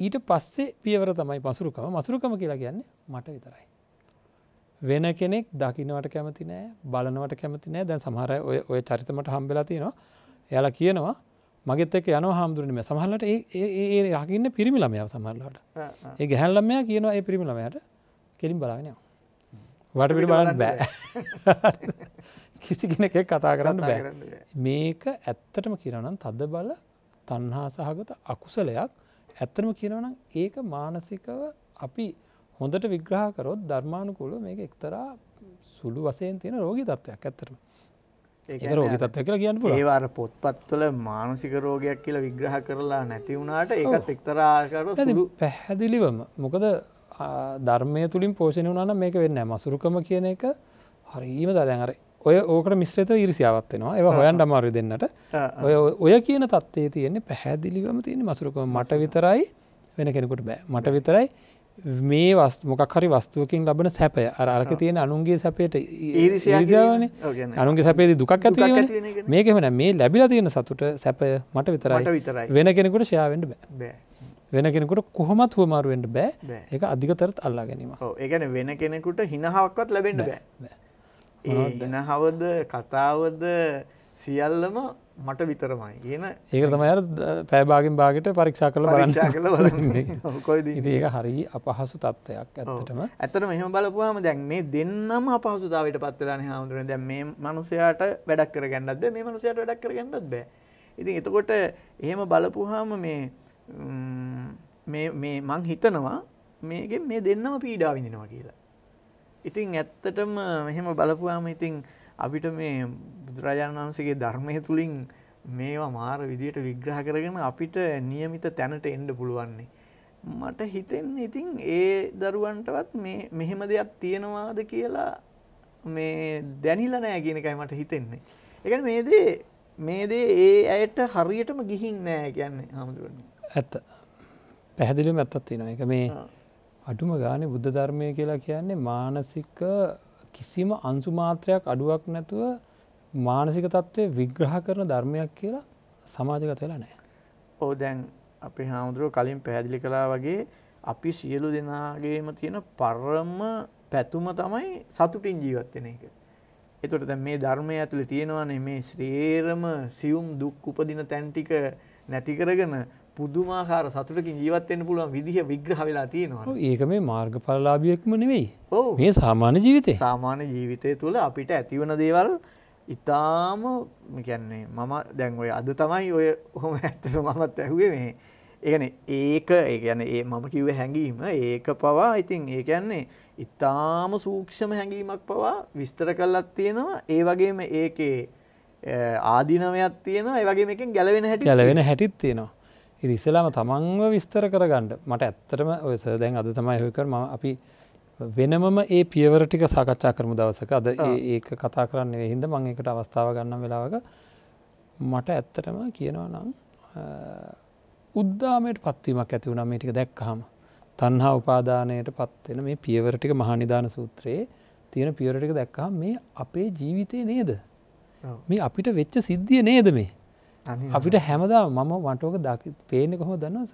ඊට පස්සේ පියවර තමයි පසුරුකම මසුරුකම කියලා කියන්නේ මට විතරයි. වෙන කෙනෙක් දකිනවට කැමති නෑ බලනවට කැමති නෑ දැන් සමහර ඔය චරිතමට හම්බෙලති නවා එයාල කියනවා මගෙත් එක යන හාමුදුරනම සමහලට ඒ යකින්න පිරිමිලමයාව සමහරලාට ඒ ගැහැල්ලමයා කියනවා ඒ පිරිමිලමයට කෙලින් බලාගෙනව වට පිරි බලන්න බෑ කිසි කෙනෙක් කතා කරන්න බෑ මේක ඇත්තටම කියනනම් තද බල තන්හා සහගත අකුසලයක් ඇත්තම කියනවනම් ඒක මානසිකව අපි හොඳට විග්‍රහ කරොත් ධර්මානුකුල මේක එක්තරා සුළු වසයෙන් තියෙන රෝගී තත්ත්වයක් ඇත්තරම. ඒ රෝග තත්ව කියලා කියන්න ඒවාර පොත්පත්වල මානසික රෝගයක් කියලා විග්‍රහ කරලා නැති වුණට ඒකත් එක්තරාකර පැහැදිලිවම මොකද ධර්මය තුළින් පෝෂණය වනාන මේක වෙන්න මසුරුකම කියන එක හරීම දදැන් අර ඔය ඕකට මිශ්‍රතව ඉරිසිාවත් වෙනවා ඒ හොයන් අමාරු දෙන්නට ඔය ඔය කියන තත්වේ තියෙන්නේ පැහැදිලිවම තියෙන මසුරුකම මට විතරයි වෙන කෙනෙකුට බෑ මට විතරයි මේ වස් මොකක් හරි වස්තුවකින් ලබන සැපය අර අරක තියෙන අනුන්ගේ සැපයට ඉරිසිාවන අනුන්ගේ සැපේද දුකක් ඇති මේකෙමන මේ ලැබිලා තියෙන සතුට සැපය මට විතරයි වෙන කෙනෙකුට ශයාවෙන්ට බෑ වෙන කෙනෙකුට කොහොමත් හුවමාරුවෙන්ට බෑ ඒ අධිකතරත් අල්ලා ගැනීම ඒගැන වෙන කෙනෙකුට හිනහාවක්වත් ලැබෙන්ට බෑ ඒ ඉනහවද කතාවද සියල්ලම මට විතරමයි කියන ඒක තමයි පෑබාගෙන් බාගට පරික්ෂා කළ පරික්ෂා කළ කොයිද ඒක හරි අපහසු තත්ත්වයක් ඇතටම ඇතන මෙහම බලපුවාම දැන් මේ දෙන්නම අපහසුතාවට පත්තරන හාමුදුරන දැ මේ මනුසයාට වැඩක් කර ගැන්නත්ද මේ මනුසයට වැඩක් කර ගැන්නත් බෑ ඉතින් එතකොට එහෙම බලපුහාම මේ මේ මං හිතනවා මේක මේ දෙන්නම පීඩාවිඳෙනවා කියලා ඉතින් ඇත්තටම මෙහෙම බලපුවාම ඉතින් අපිට මේ බුදුරජාණන් වහන්සේගේ ධර්මය තුළින් මේවා මාර විදියට විග්‍රහ කරගෙන අපිට නියමිත තැනට එන්ඩ පුළුවන්නේ. මට හිතෙන් ඉතින් ඒ දරුවන්ටවත් මෙහෙම දෙයක් තියෙනවාද කියලා මේ දැනිල නෑ කියන එකයි මට හිතෙන්නේ. එකන මේදේ මේදේ ඒ ඇයට හරියටම ගිහින් නෑ කියන්නේ හාමුදුරුවන්න. ඇත්ත පැහැදිලිම ඇත්තත් තියෙනවා එක මේ අඩුම ගානේ බුද්ධ ධර්මය කියලා කියන්නේ මානසික කිසිම අංසුමාත්‍රයක් අඩුවක් නැතුව මානසික තත්ත්වය විග්‍රහ කරන ධර්මයක් කියලා සමාජගත වෙලා නෑ. ඕ දැන් අපි හාමුදුරුව කලින් පැහැදිලි කලා වගේ අපි සියලු දෙනාගේම තියෙන පරම පැතුම තමයි සතුටින් ජීවත්වෙන එක. එතොට දැ මේ ධර්මය ඇතුළි තියෙනවානේ මේ ශ්‍රේරම සියුම් දුක් උපදින තැන්ටික නැතිකරගෙන පුදුමාකාර සතුටකින් ජීවත් වෙන්න පුළුවන් විදිහ විග්‍රහ වෙලා තියෙනවා. ඒක මේ මාර්ගඵලලාභියෙක්ම නෙවෙයි. මේ සාමාන්‍ය ජීවිතේ. සාමාන්‍ය ජීවිතය තුළ අපිට ඇතිවන දේවල් ඉතාම කියන්නේ මම දැන් ඔය අද තමයි ඔය ඔහොම ඇත්තටම මමත් ඇහුවේ මේ. ඒ කියන්නේ ඒක ඒ කියන්නේ ඒ මම කිව්වේ හැඟීම ඒක පවා ඉතින් ඒ කියන්නේ ඉතාම සූක්ෂම හැඟීමක් පවා විස්තර කරලත් තියෙනවා. ඒ වගේම ඒකේ ආධිනවයක් තියෙනවා. ඒ වගේම එකෙන් ගැලවෙන හැටි ගැලවෙන හැටිත් තියෙනවා. ඉරිසලාම තමන්ව විස්තර කරගන්නඩ මට ඇත්තරම ඔයස දැන් අද තමයි හයකරම අපි වෙනමම ඒ පියවර ටික සාකච්ඡා කරමු දවසක අද ඒක කතා කරන්න හින්ද මං එකට අවස්ථාව ගන්න වෙලාවක මට ඇත්තටම කියනවා නම් උද්දාමයට පත්වීමක් ඇති වුණම් ටික දැක්කහම තන්හා උපාදානයට පත්වෙන මේ පියවරටික මහනිධාන සූත්‍රයේ තියෙන පියවරටික දැක්කහම් මේ අපේ ජීවිතය නේද මේ අපිට වෙච්ච සිද්ධිය නේද මේ අපිට හැමදා මම වටෝක දකි පේන කොහො දන්නස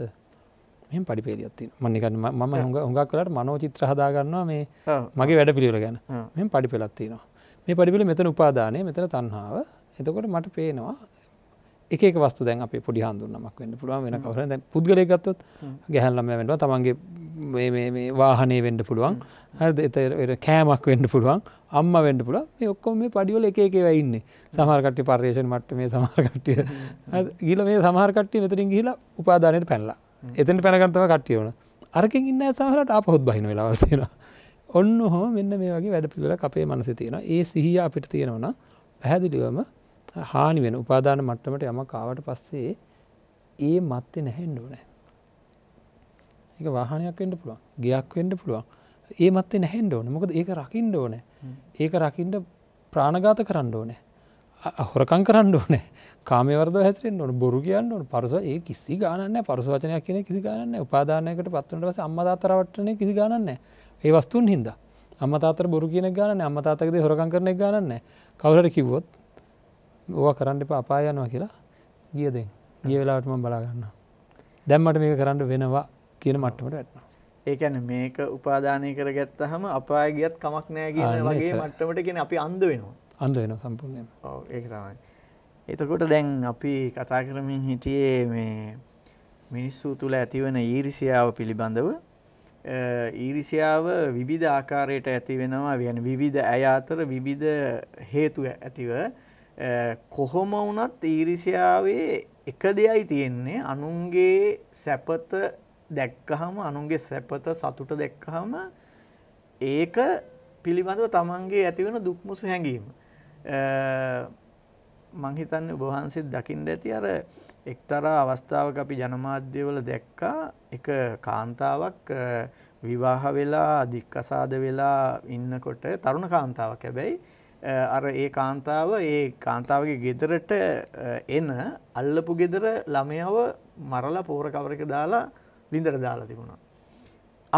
මෙම පඩිපේදයක්ති මනිකන්න මම හඟ හොඟක් කලට මනෝචිත්‍ර හදාගන්නවා මේ මගේ වැඩ පිළිවර ගැන මෙම පඩි පෙලත්තිනවා මේ පඩිපිල මෙතන උපාදානය මෙතන තන්හාාව එතකොට මට පේනවා එක වස්තු දැන් අප පොඩි හඳුන්නමක් වන්න පුළුව වෙන කවර දැ පුද්ගල ගත්තොත් ගැහැල්ලම වෙන්නවා තමන්ගේ වාහනේ වෙන්ඩ පුළුවන් හ එත කෑමක් වෙන්ඩ පුළුවන් අම්ම වෙන්ඩ පුල මේ ඔක්කොම මේ පඩියෝල එකේව ඉන්නේ සමහරකට්ටි පර්යේෂණ මට්ට මේ සමහරකට්ටිය ගිල මේ සමහරකට්ටි මෙතරින් ගිහිලා උපාධානයට පැල්ලා එතන පැනගන්තව කට්ටියවන අරකින් ඉන්න සහට අපහොත් බහින වෙලාවසෙන ඔන්න හෝ මෙන්න මේ වගේ වැඩ පිළිල අපේ මනස තියෙන ඒ සිහිය අපිට තියෙනවන පැහැදිලිවම හානි වෙන උපාධන මට්ටමට යම කාවට පස්සේ ඒ මත්තේ නැහෙන්ඩ ඕනෑ එක වාහනයක් වෙන්ඩ පුළුවන් ගයක් වෙන්ඩ පුළුවන් ඒ මත්තේ නැහෙන්ඩ ඕන මොකද ඒක රකිින්ඩ ඕනෑ ඒක රකිින්ට ප්‍රාණගාත කරන්න ඕනෑ. අහොරකං කරන්න ඕනේ කාමවරද හැතරෙන් ඕන බොරු කියන්න ඕන පරස ඒ කිසි ගානන්න පරසවචනයක් කියන කිසි ගානන්න උපාදානයකට පත්වනටස අම්මතාතරවටන කිසි ගානන්න ඒ වස්තුන් හින්ද අම්මතාතර බොරු කියන ගාන අම්මතාතකද හොරකං කරන ගානන්න කවුරට කිව්වොත් ඕවා කරන්න එප අපායනවා කියලා ගියදෙන් ගිය වෙලාටම බලාගන්න දැම්මට මේක කරන්න වෙනවා කියන මට්ටමට ඇත්නවා ඒ කියන්නේ මේක උපාදානය කරගත්තාම අපාය ගියත් කමක් නැහැ කියන වගේ මට්ටමට කියන්නේ අපි අන්ධ වෙනවා. අන්ධ වෙනවා සම්පූර්ණයෙන්ම. ඔව් ඒක තමයි. එතකොට දැන් අපි කතා කරමින් හිටියේ මේ මිනිස්සු තුල ඇතිවන ඊර්ෂියාව පිළිබඳව ඊරිසියාව විවිධ ආකාරයට ඇති වෙනවා වෙන විවිධ ඇය අතර විවිධ හේතු ඇතිව කොහොම වුණත් ඊරිසියාවේ එක දෙයයි තියෙන්නේ අනුන්ගේ සැපත දැක්කහම අනුන්ගේ සැපත සතුට දැක්කහම ඒක පිළිබඳව තමන්ගේ ඇතිවෙන දුක්මුසු හැඟීම. මං හිතන්නේ ඔබ වහන්සේ දකින්න ඇති අර එක්තරා අවස්ථාවක අපි ජනමාධ්‍යවල දැක්කා එක කාන්තාවක් විවාහ වෙලා දික්කසාද වෙලා ඉන්නකොට තරුණ කාන්තාවක් හැබැයි අර ඒ කාන්තාව ඒ කාන්තාවගේ ගෙදරට එන අල්ලපු ගෙදර ළමයව මරලා පෝර කවරක දාලා ලිඳට දාලා තිබුණා.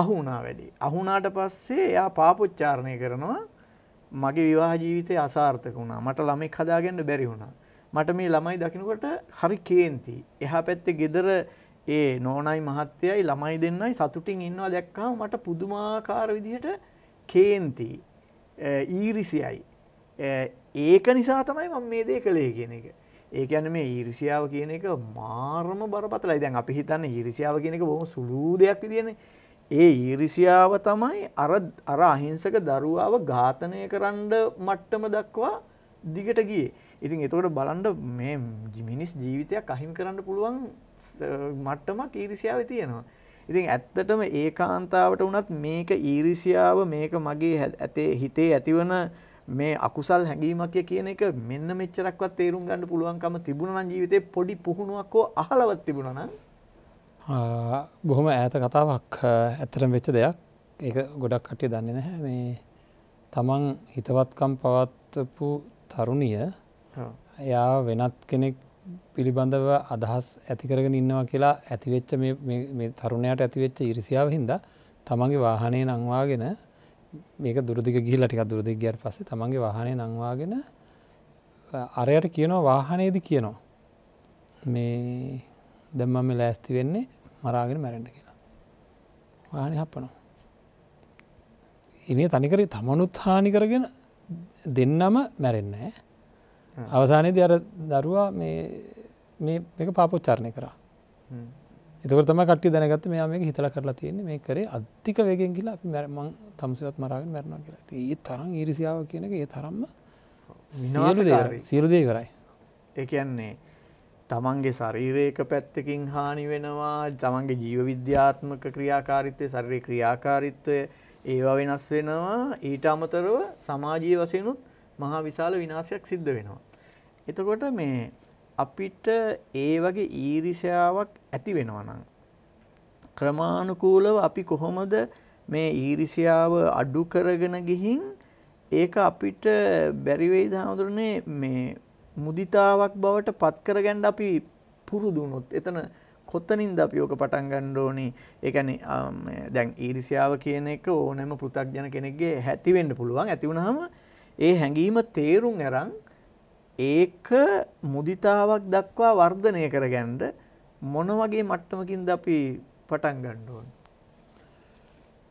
අහු වුණා වැඩි. අහු වුණාට පස්සේ එයා පාපොච්චාරණය කරනවා මගේ විවාහ ජීවිතය අසාර්ථක වුණා. මට ළමෙක් හදාගන්න බැරි වුණා. මට මේ ළමයි දකිනකොට හරි කේන්ති. එහා පැත්තේ ගෙදර ඒ නෝනයි මහත්තයයි ළමයි දෙන්නයි සතුටින් ඉන්නවා දැක්කම මට පුදුමාකාර විදිහට කේන්ති ඊරිසියයි ඒක නිසා තමයි මම මේ දේ කළේ කියන එක. ඒ කියන්නේ මේ ඊර්ෂ්‍යාව කියන එක මාරම බරපතලයි. දැන් අපි හිතන්නේ ඊර්ෂ්‍යාව කියන එක බොහොම සුළු දෙයක් විදියනේ. ඒ ඊර්ෂ්‍යාව තමයි අර අර අහිංසක දරුවාව ඝාතනය කරන්න මට්ටම දක්වා දිගට ගියේ. ඉතින් එතකොට බලන්න මේ මිනිස් ජීවිතයක් අහිමි කරන්න පුළුවන් මට්ටමක් ඊර්ෂ්‍යාවේ තියෙනවා. ඉතින් ඇත්තටම ඒකාන්තාවට වුණත් මේක ඊර්ෂ්‍යාව මේක මගේ ඇතේ හිතේ ඇතිවන මේ අකුසල් හැඟීමක් කියන එක මෙන්න මෙච්චරක්වත් තේරුම් ගන්න පුළුවන්කම තිබුණා නම් ජීවිතේ පොඩි පුහුණුවක් හෝ අහලවත් තිබුණා නම් බොහොම ඈත කතාවක් ඇත්තටම වෙච්ච දෙයක් ඒක ගොඩක් කට්ටිය දන්නේ නැහැ මේ තමන් හිතවත්කම් පවත්වපු තරුණිය එයා වෙනත් කෙනෙක් පිළිබඳව අදහස් ඇතිකරගෙන ඉන්නවා කියලා ඇතිවෙච්ච තරුණයට ඇතිවෙච්ච ඉරිසිාව හින්දා තමන්ගේ වාහනය නංවාගෙන මේක දුරදිග ගිල්ල ටික දුරදිග ගියට පසේ තමන්ගේ වාහනය නංවාගෙන අරයට කියනවා වාහනයේද කියනවා මේ දැම්මම ලෑස්ති වෙන්නේ මරාගෙන මැරෙන්ට කියලා වාහනය හපනවා ඉනි තනිකර තමනුත් හානි කරගෙන දෙන්නම මැරෙන්නේ අවසානයේද අර දරුවා මේ පාපොච්චරණය කරා එතකරතම කට දැනගත් මෙයාමක හිතල කරලා තියෙන්නේ මේ කරේ අධික වගෙන් කියලා අපි මැරමං තමසවත් මරාගෙන් මැරණ කියලා ඒ තරම් ඊරිසිාව කියන එක ඒ තරම්ම සියලුදේ කරයි එකන්නේ තමන්ගේ ශරීරයක පැත්තකින් හානි වෙනවා තමන්ගේ ජීව විද්‍යාත්මක ක්‍රියාකාරිත්වය සරරය ක්‍රියාකාරිත්වය ඒවා වෙනස් වෙනවා ඊට අමතරව සමාජී වසයනුත් මහා විශාල විනාශයක් සිද්ධ වෙනවා. එතකොට මේ අපිට ඒ වගේ ඊරිෂාවක් ඇති වෙනවනම්. ක්‍රමාණුකූලව අපි කොහොමද මේ ඊරිසියාව අඩු කරගෙන ගිහින් ඒක අපිට බැරිවෙයිද හාමුදුරනේ මේ මුදිතාවක් බවට පත්කර ගැන්ඩ අපි පුරුදුනොත් එතන කොත්තනින් ද අපියෝක පටන් ගණ්ඩෝනි එකන දැන් ඊරිසියාව කියන එක ඕනෑම පෘතක් ජන කෙනෙක්ගේ හැතිවෙන්ඩ පුළුවන් ඇතිවුණහම ඒ හැඟීම තේරුම් ඇරං ඒක මුදිතාවක් දක්වා වර්ධනය කරගන්න මොන වගේ මට්ටමකින්ද අපි පටන් ගන්න ඕන?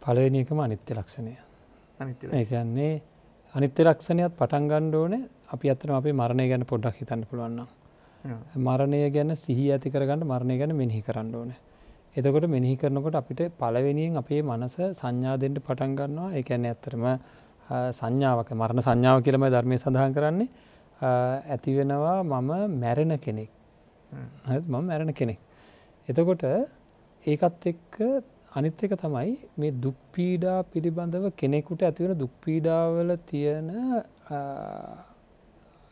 පළවෙනි එකම අනිත්‍ය ලක්ෂණය. අනිත්‍ය ලක්ෂණය. ඒ කියන්නේ අනිත්‍ය ලක්ෂණයත් පටන් ගන්න ඕනේ අපි අත්‍තරම අපේ මරණය ගැන පොඩ්ඩක් හිතන්න පුළුවන් නම්. මරණය ගැන සිහිය ඇති කරගන්න මරණය ගැන මෙනෙහි කරන්න ඕනේ. එතකොට මෙනෙහි කරනකොට අපිට පළවෙනියෙන් අපේ මනස සංඥා දෙන්න පටන් ගන්නවා. ඒ කියන්නේ අත්‍තරම සංඥාවක් මරණ සංඥාව කියලාම ධර්මයේ සඳහන් කරන්නේ. ඇතිවෙනවා මම මැරෙන කෙනෙක් මම මැරණ කෙනෙක්. එතකොට ඒකත් එක්ක අනිත් එක තමයි මේ දුක්පීඩා පිළිබඳව කෙනෙකුට ඇතිවෙන දුක්පීඩාවල තියෙන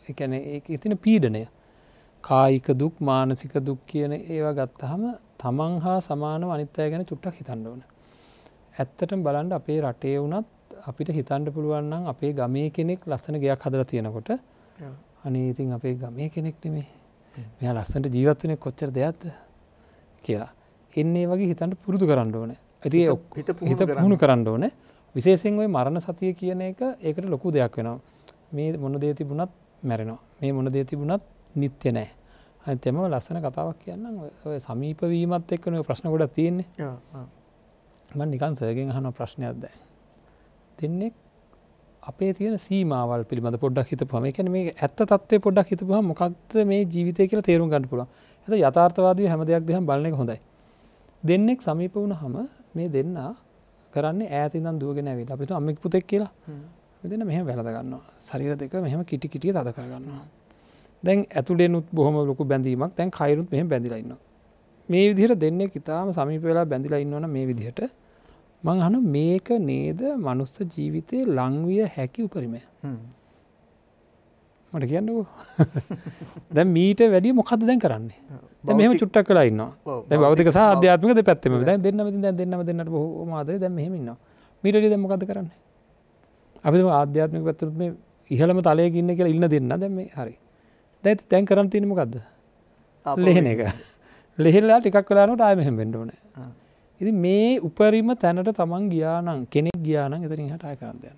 එකන ඉතින පීඩනය කායික දුක් මානසික දුක් කියන ඒවා ගත්තහම තමන් හා සමානව අනිත්තය ගැන චුට්ටක් හිතන්න ඕන. ඇත්තටම බලන්ඩ අපේ රටේ වුනත් අපිට හිතන්ඩ පුළුවන්නම් අපේ ගමේ කෙනෙක් ලස්සන ගයක් හදර තියෙනකොට අනේ ඉතින් අපේ ගමය කෙනෙක් නෙමේ මෙයා ලස්සට ජීවත්වනේ කොච්චර දෙයක්ද කියලා එන්නේ වගේ හිතන්ට පුරුදු කරන්න ඕන ඇති හිත පුහුණු කරන්න ඕන විශේෂෙන් ඔයි මරණ සතිය කියන එක ඒකට ලොකු දෙයක් වෙනවා මේ මොන දේ තිබුණත් මැරෙනවා මේ මොන දේ තිබුණත් නිත්‍ය නෑ ඇතම ලස්සන කතාවක් කියන්න ඔය සමීපවීමත් එක්ක නොය ප්‍රශ්න ගොඩක් තියන්නේ ම නිකන් සයගෙන් හන ප්‍රශ්නයක් දැන් දෙන්නෙක් අපේ තියෙන සීමාවල් පිළිබඳ පොඩ්ඩක් හිත පම එකන මේ ඇත්ත තත්ව පොඩක් හිතපුහ මොකක්ද මේ ජීවිතය කියල තේරුම් ගන්න පුළන් ඇත යථර්ථවාද හැම දෙයක් දෙහම් බලන හොඳයි දෙන්නෙක් සමීප වුණ හම මේ දෙන්න කරන්න ඇතින් දුවගෙන ඇවිල් අපිට අම්මික් පුතෙක් කියලා දෙන්න මෙහම වැලදගන්නවා සරිර දෙක මෙහම කිටිකිටිය තද කරගන්නවා දැන් ඇතුලෙනුත් බොහම ලොකු බැඳීමක් තැන් කයිරුත් මෙහ බැඳිලඉන්න මේ විදිහට දෙන්නෙක් ඉතාම සමීප වෙලා බැඳිලා ඉන්නවන මේ විදිහට මං හන මේක නේද මනුස්ස ජීවිතය ලංවිය හැකි උපරිමය මට කියන්නකෝ දැ මීට වැඩි මොකද දැන් කරන්නේ මෙම චුට්ටක් කලා න්න බෞතික සාධ්‍යාත්මක පැත්තම දැ දෙන්න ද දෙන්නම දෙන්නට මාදර දැම හෙමන්න මීටඩි දැ මොකද කරන්න අපි ආධ්‍යාත්මික පැත්තුත් මේ ඉහළම තලය ඉන්න කියලා ඉන්න දෙන්න දැම හරි දැත් තැන් කරන්න තිනමකක්ද ලෙහෙන එක ලෙහෙල්ලා ටිකක් කලානට ආයමහෙම බෙන්ඩෝනෑ ඉති මේ උපරිම තැනට තමන් ගියානම් කෙනෙක් ගියානම් එතරින් හටය කරන්න දෙන්න.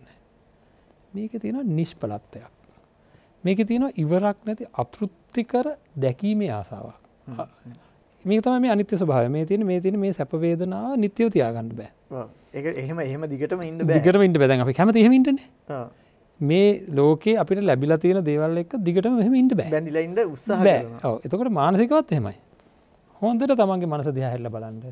මේක තියෙන නිෂ්පලත්වයක්. මේක තියෙන ඉවරක් නැති අතෘප්තිකර දැකීමේ ආසාවක්. මේක තම මේ අනිත්‍ය ස්භාව මේ තියන මේ තින මේ සැපවේදනාව නිත්‍යව තියාගන්න බෑ ඒ එහෙම දිගටම ඉන්න දිගටම ඉට බැදන් අපි හැම හෙම ඉටන මේ ලෝකේ අපිට ලැබිල තියෙන දේවල් එක දිගටම මෙහම ඉට බෑ බැඳිලඉන්න උත්සා එතකට මානසිකවත් හෙමයි හොන්දට තමන්ගේ මනස දිහා හෙල්ල බලන්ට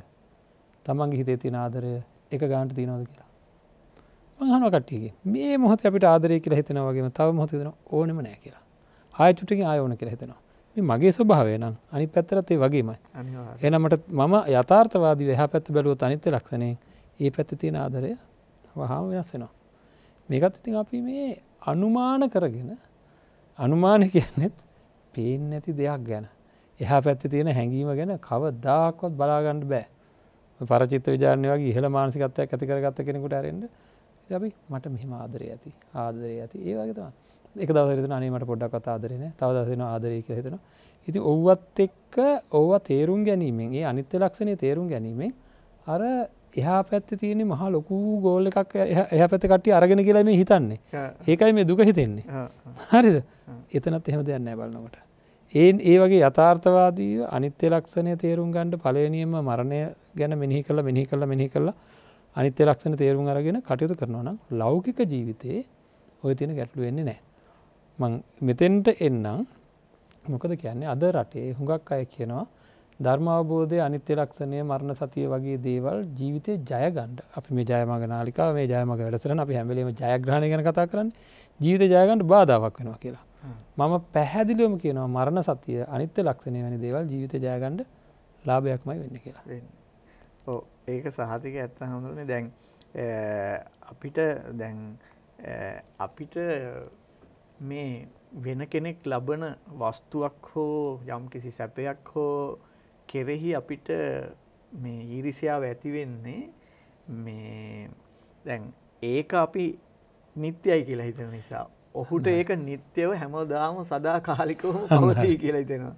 තමන්ගේ හිතේ තින ආදරය එක ගාන්ට තියනවද කියලා මහන කටියගේ මේ මොහොත අපිට ආදරය කියලා හිතෙනවගේම තව මොහොත දෙෙන ඕනම නෑ කියලා ආයචුටකින් ආයෝන කියලා හිතෙනවා මගේ ස්වභාවය නම් අනි පැත්තරත්තේ වගේමයි එනමට මම යථාර්ථවාදී වෙහ පැත් බැලුව අනිත්‍ය ලක්ෂණය ඒ පැත්ත තියෙන ආදරය වහාම වෙනස්සෙනවා මේකත් ඉතින් අපි මේ අනුමාන කරගෙන අනුමාන කියන්නෙත් පේෙන් නැති දෙයක් ගැන එහා පැත්ත තියෙන හැඟීම ගැන කව දාක්වත් බලාගණ්ඩ බෑ පරචිත්ත විජානය වගේ ඉහළ මානසිකත්වයක් ඇති කරගත්ත කෙනෙකුට ඇරෙන්ට අපි මට මෙහම ආදරය ඇති ආදරය ඇති ඒවගේතවා එක දවරතන අනීමට පොඩ්ඩක් කත ආදරන තවදසන ආදරය කරතෙන ඉති ඔව්වත් එක්ක ඔව තේරුම් ගැනීමෙන්ගේ අනිත්‍ය ලක්ෂණය තේරුම් ගැනීමෙන් අර එහා පැත්ත තියෙන මහා ලොකු ගෝල එකක් එහ පැත කට්ටි අරගෙන කියලා මේ හිතන්නේ ඒකයි මේ දුක හිතෙන්නේ හරිද එතනත් එහෙම දෙයන්න බලනකට ඒන් ඒ වගේ යථාර්ථවාදීව අනිත්‍ය ලක්ෂණය තේරුම් ගණ්ඩ පලනියම මරණය ගැන මෙිහි කළ මෙිහි කළ මෙිහි කළ අනිත්‍ය ලක්ෂණ තේරුම් අරගෙන කටයුතු කරනවන ලෞකික ජීවිතයේ ඔය තියෙන ගැටලු වෙන්නේ නෑ. මං මෙතෙන්ට එන්නම් මොකද කියන්නේ අද රටේ හුඟක් අය කියනවා ධර්ම අවබෝධය අනිත්‍ය ලක්ෂණය මරණ සතිය වගේ දේවල් ජීවිතය ජයගණ්ඩ අපි මේ ජයමග නාලිකා මේ ජයමග වැඩසරන අපි හැමලීම ජයග්‍රහණ ගැන කතා කරන්න ජීවිත ජයගන්ඩ බාධාවක් වෙනවා කියලා මම පැහැදිලිවම කියනවා මරණ සතිය අනිත්‍ය ලක්ෂණය වැනි දේවල් ජීවිත ජයගණ්ඩ ලාභයක්මයි වෙන්න කියලා ඒක සහතික ඇත්ත හඳුන දැන් අපිට දැන් අපිට මේ වෙන කෙනෙක් ලබන වස්තුවක් හෝ යම් කිසි සැපයක් හෝ කෙරෙහි අපිට මේ ඊරිසියාව ඇතිවෙන්නේ මේ දැන් ඒක අපි නිත්‍යයි කියලා හිතන නිසා ඔහුට ඒක නිත්‍යව හැමදාම සදා කාලිකව පවතී කියලා හිතෙනවා.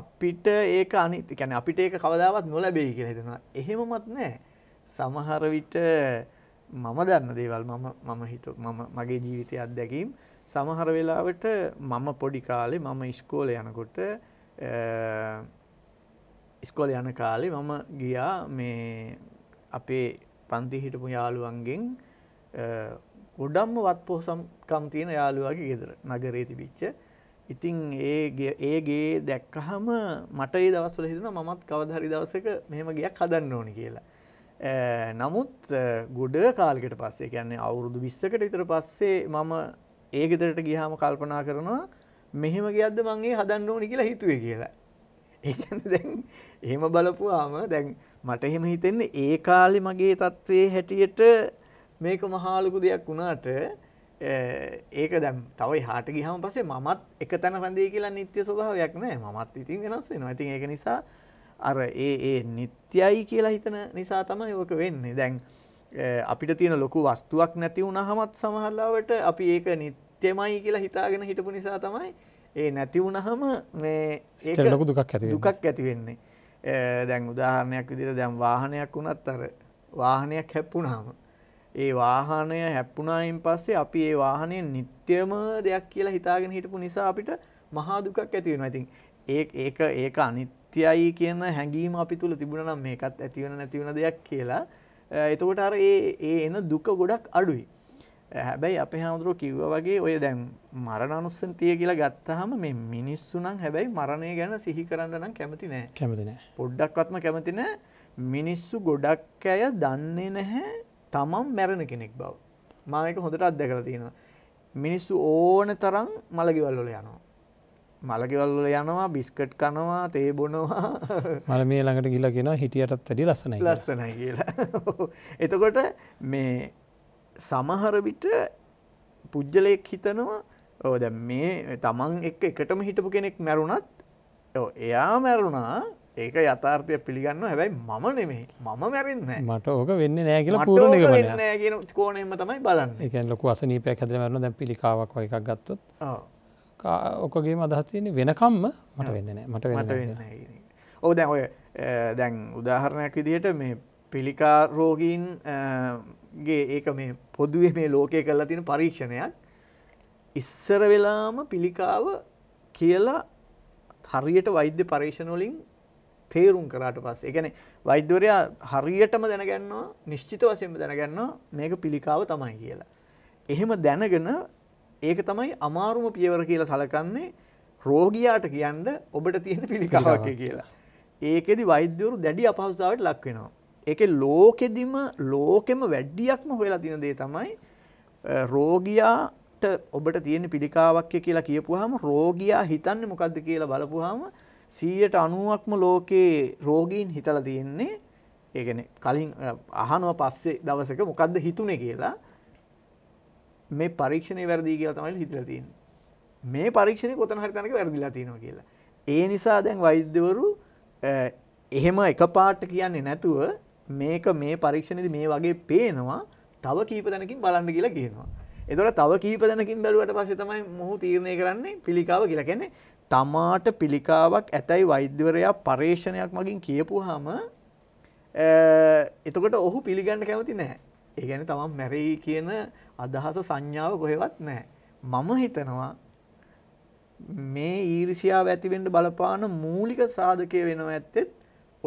අපිට ඒක අනිත් يعني අපිට ඒක කවදාවත් නොලැබෙයි කියලා හිතනවා. එහෙමමත් නැහැ. සමහර විට මම දන්න දේවල් මම මම හිතුව මම මගේ ජීවිතයේ අත්දැකීම් සමහර වෙලාවට මම පොඩි කාලේ මම ඉස්කෝලේ යනකොට ඉස්කෝලේ යන කාලේ මම ගියා මේ අපේ පන්ති හිටපු යාළුවන්ගෙන් ගොඩම්ම වත්පොහසම්කම් තියෙන යාළුවාගේ ගෙදර නගරේ තිබිච්ච. ඉතින් ඒ ඒගේ දැක්කහම මට ඒ දවස්වල හිතෙනවා මමත් කවදා හරි දවසක මෙහෙම ගයක් හදන්න ඕනි කියලා. නමුත් ගොඩ කාලෙකට පස්සේ කියන්නේ අවුරුදු 20කට විතර පස්සේ මම ඒ ගෙදරට ගියාම කල්පනා කරනවා මෙහෙම ගියද්ද මං ඒ හදන්න ඕනි කියලා හිතුවේ කියලා. ඒ කියන්නේ දැන් එහෙම බලපුවාම දැන් මට එහෙම හිතෙන්නේ ඒ කාලේ මගේ තත්වයේ හැටියට මේක මහාලොකු දෙයක් වුණාට ඒක දැම් තවයි හාට ගිහම පසේ මමත් එක තැන රැඳේ කියලා නිත්‍ය ස්වභාවයක් නෑ මමත් ඉතින් වෙනස් වෙනවා ඉතින් ඒක නිසා අර ඒ ඒ නිත්‍යයි කියලා හිතන නිසා තමයි ඕක වෙන්නේ දැන් අපිට තියෙන ලොකු වස්තුවක් නැති වුණහමත් සමහරලාවට අපි ඒක නිත්‍යමයි කියලා හිතාගෙන හිටපු නිසා තමයි ඒ නැති වුණහම මේ ඒක ලොකු දුකක් ඇති දුකක් ඇති වෙන්නේ දැන් උදාහරණයක් විදිහට දැන් වාහනයක් වුණත් අර වාහනයක් හැප්පුණාම ඒ වාහනය හැප්පුණායින් පස්සේ අපි ඒ වාහනය නිත්‍යම දෙයක් කියලා හිතාගෙන හිටපු නිසා අපිට මහා දුකක් ඇති වෙනවා. ඉතින් ඒ ඒක ඒක අනිත්‍යයි කියන හැඟීම අපි තුල තිබුණා නම් මේකත් ඇති වෙන නැති වෙන දෙයක් කියලා. එතකොට අර ඒ ඒ එන දුක ගොඩක් අඩුයි. හැබැයි අපේ හැමදෙරෝ කිව්වා වගේ ඔය දැන් මරණ අනුස්සතිය කියලා ගත්තාම මේ මිනිස්සු නම් හැබැයි මරණය ගැන සිහි කරන්න නම් කැමති නෑ. කැමති නෑ. පොඩ්ඩක්වත්ම කැමති නෑ. මිනිස්සු ගොඩක් අය දන්නේ නැහැ තමම් මැරණ කෙනෙක් බව මාක හොඳට අත්දැකර තියෙනවා මිනිස්සු ඕන තරම් මළගිවල්ලොල යනවා මළගිවල්ල යනවා බිස්කට් කනවා තේ බොනවා මල මේ ළඟට ගිලගෙන හිටියටත් වැඩි ලස්සනයි ලස්සනයි කියලා එතකොට මේ සමහරවිට පුද්ගලයෙක් හිතනවා ඕ දැ මේ තමන් එක එකටම හිටපු කෙනෙක් මැරුණත් එයා මැරුණා ඒක යථාර්ථය පිළිගන්න හැබැයි මම නෙමෙයි මම මැරෙන්න මට ඕක වෙන්න නෑ කියලා පූර්ණ නිගමනය නෑ කියන කෝණයෙන්ම තමයි බලන්නේ. ඒ කියන්නේ ලොකු අසනීපයක් හැදලා මැරුණා දැන් පිළිකාවක් වගේ එකක් ගත්තොත් ඔව් ඔකගේම අදහස තියෙන්නේ වෙනකම්ම මට වෙන්නේ නෑ මට වෙන්නේ නෑ. ඔව් දැන් ඔය දැන් උදාහරණයක් විදිහට මේ පිළිකා රෝගීන් ගේ ඒක මේ පොදුවේ මේ ලෝකයේ කරලා තියෙන පරීක්ෂණයක් ඉස්සර වෙලාම පිළිකාව කියලා හරියට වෛද්‍ය පරීක්ෂණ වලින් තේරුම් කරාට පස්සේ. ඒ කියන්නේ වෛද්‍යවරයා හරියටම දැනගන්නවා නිශ්චිත වශයෙන්ම දැනගන්නවා මේක පිළිකාව තමයි කියලා. එහෙම දැනගෙන ඒක තමයි අමාරුම පියවර කියලා සලකන්නේ රෝගියාට කියන්න ඔබට තියෙන පිළිකාවක් කියලා. ඒකෙදි වෛද්‍යවරු දැඩි අපහසුතාවයට ලක් වෙනවා. ඒකේ ලෝකෙදිම ලෝකෙම වැඩියක්ම හොයලා තියෙන දේ තමයි රෝගියා ඔබට තියෙන පිළිකාවක් කියලා කියපුවාම රෝගියා හිතන්නේ මොකද්ද කියලා බලපුවාම 100ට 90ක්ම ලෝකේ රෝගීන් හිතලා තියෙන්නේ ඒ කියන්නේ කලින් අහනවා පස්සේ දවසක මොකද්ද හිතුනේ කියලා මේ පරීක්ෂණේ වැරදි කියලා තමයි හිතලා තියෙන්නේ. මේ පරීක්ෂණේ කොතන හරි තැනක වැරදිලා තියෙනවා කියලා. ඒ නිසා දැන් වෛද්‍යවරු එහෙම එකපාරට කියන්නේ නැතුව මේක මේ පරීක්ෂණේදී මේ වගේ පේනවා තව කීප දෙනකින් බලන්න කියලා කියනවා. එතකොට තව කීප දෙනකින් බැලුවට පස්සේ තමයි මොහු තීරණය කරන්නේ පිළිකාව කියලා. කියන්නේ තමාට පිළිකාවක් ඇතැයි වෛද්‍යවරයා පර්ේෂණයක් මගින් කියපුහම එතකොට ඔහු පිළිගන්න කැමති නෑ. ඒ ගැන තමන් මැරෙයි කියන අදහස සංඥාව කොහෙවත් නෑ. මම හිතනවා මේ ඊර්ෂියාව ඇතිවෙන්ට බලපාන මූලික සාධකය වෙනව ඇත්තෙත්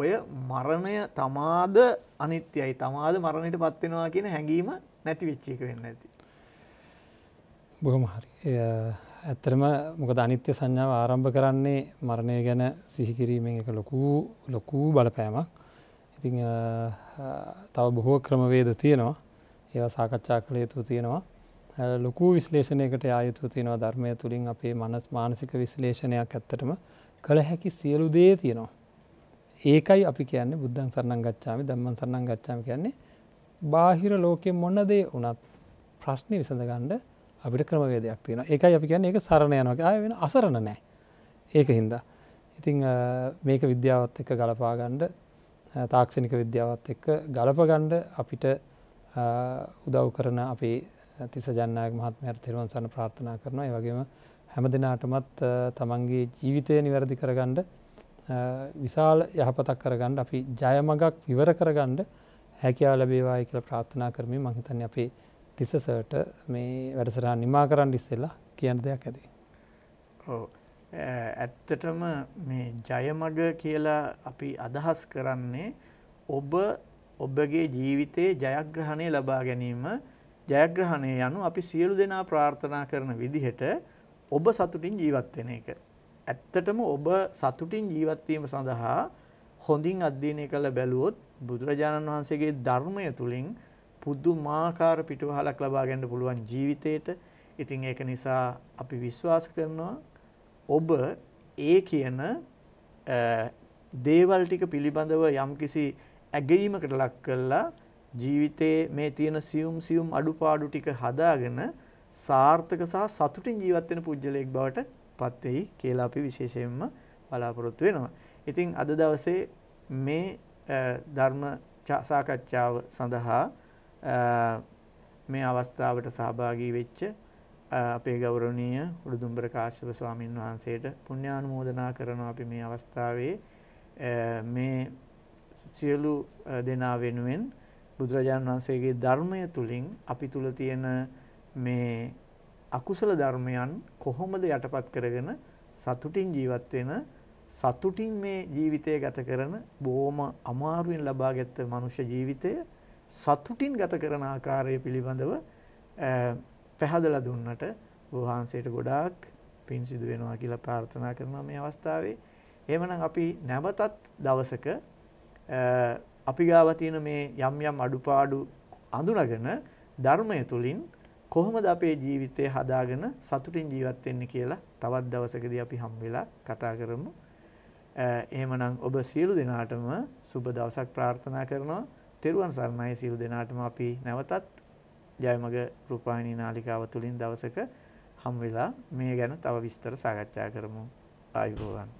ඔය මරණය තමාද අනිත්‍යයි තමාද මරණයට පත්වෙනවා කියන හැඟීම නැති විච්චික වෙන්න ඇති. බොහොම හරි ඇත්තරම මොකද අනිත්‍ය සංඥාව ආරම්භ කරන්නේ මරණය ගැන සිහිකිරීමෙන් එක ලොකූ ලොකූ බලපෑමක් ඉති තව බොහෝ ක්‍රමවේද තියෙනවා ඒවා සාකච්ඡා කළ යුතු තියෙනවා ලොකු විශ්ලේෂණයකට ආයුතු තියෙනවා ධර්මය තුළින් අපේ මනස් මානසික විශ්ලේෂණයක් ඇත්තටම කළ හැකි සියලු දේ තියෙනවා ඒකයි අපි කියන්නේ බුද්ධන් සරණං ගච්ඡාමි දම්මන් සරණං ගච්ඡාම කියන්නේ බාහිර ලෝකෙ මොන දේ වනත් ප්‍රශ්නය විසඳගණ්ඩ අපිට ක්‍රමවේදයක් තියෙන එකයි අපි කියන්නේ ඒක සරණ යනවාගේ ආය වෙන අසරණ නෑ ඒක හින්දා. ඉතිං මේක විද්‍යාවත් එක්ක ගලපාගණ්ඩ තාක්ෂණික විද්‍යාවත් එක්ක ගලපගණ්ඩ අපිට උදව් කරන අපි තිස ජන්නයක් මහත්මයට තෙරුවන් සන්න ප්‍රාර්ථනා කරනවා වගේම හැම දෙනාටමත් තමන්ගේ ජීවිතය නිවැරදි කරගණ්ඩ විශාල යහපතක් කරගණ්ඩ අපි ජයමගක් විවර කරගණ්ඩ හැකයා ලැබේවායි කියල ප්‍රාර්ථනා කරමින් මහිතන් අපේ තිස්සසට මේ වැඩසරහා නිමා කරන්න ඉස්සෙල්ලා කියන දෙයක් ඇති. ඇත්තටම මේ ජයමග කියලා අපි අදහස් කරන්නේ ඔබ ඔබගේ ජීවිතයේ ජයග්‍රහණය ලබා ගැනීම ජයග්‍රහණය යනු අපි සියලු දෙනා ප්‍රාර්ථනා කරන විදිහට ඔබ සතුටින් ජීවත්වෙන එක. ඇත්තටම ඔබ සතුටින් ජීවත්වීම සඳහා හොඳින් අධ්‍යයනය කළ බැලුවොත් බුදුරජාණන් වහන්සේගේ ධර්මය තුළින් පුදුමාකාර පිටුවහලක් ලබා ගන්න පුළුවන් ජීවිතේට. ඉතින් ඒක නිසා අපි විශ්වාස කරනවා ඔබ ඒ කියන දේවල් ටික පිළිබඳව යම්කිසි ඇගීමකට ලක් කරලා ජීවිතයේ මේ තියෙන සියුම් සියුම් අඩුපාඩු ටික හදාගෙන සාර්ථක සහ සතුටින් ජීවත් වෙන පුජ්‍යලයක් බවට පත් වෙයි කියලා අපි විශේෂයෙන්ම බලාපොරොත්තු වෙනවා. ඉතින් අද දවසේ මේ ධර්ම සාකච්ඡාව සඳහා මේ අවස්ථාවට සහභාගී වෙච්ච අපේ ගෞරවනීය උඩුදුම්බර කාශ්‍යප ස්වාමින් වහන්සේට පුණ්‍යානුමෝදනා කරනවා අපි මේ අවස්ථාවේ මේ සියලු දෙනා වෙනුවෙන් බුදුරජාණන් වහන්සේගේ ධර්මය තුලින් අපි තුල තියෙන මේ අකුසල ධර්මයන් කොහොමද යටපත් කරගෙන සතුටින් ජීවත් වෙන සතුටින් මේ ජීවිතය ගත කරන බොහොම අමාරුවෙන් ලබාගත් මනුෂ්‍ය ජීවිතය සතුටින් ගත කරන ආකාරය පිළිබඳව පැහැදලා දුන්නට වහන්සේට ගොඩාක් පින් සිදු වෙනවා කියලා ප්‍රාර්ථනා කරනවා මේ අවස්ථාවේ. එහෙමනම් අපි නැවතත් දවසක අපි ගාව තියෙන මේ යම් යම් අඩුපාඩු අඳුනගෙන ධර්මය තුලින් කොහොමද අපේ ජීවිතය හදාගෙන සතුටින් ජීවත් වෙන්නේ කියලා තවත් දවසකදී අපි හම් වෙලා කතා කරමු. එහෙමනම් ඔබ සියලු දෙනාටම සුබ දවසක් ප්‍රාර්ථනා කරනවා. තෙරුවන් සරණයි සියලු දෙනාටම අපි නැවතත් ජයමග රූපවාහිනී නාලිකාව තුලින් දවසක හම් වෙලා මේ ගැන තව විස්තර සාකච්ඡා කරමු. ආයුබෝවන්.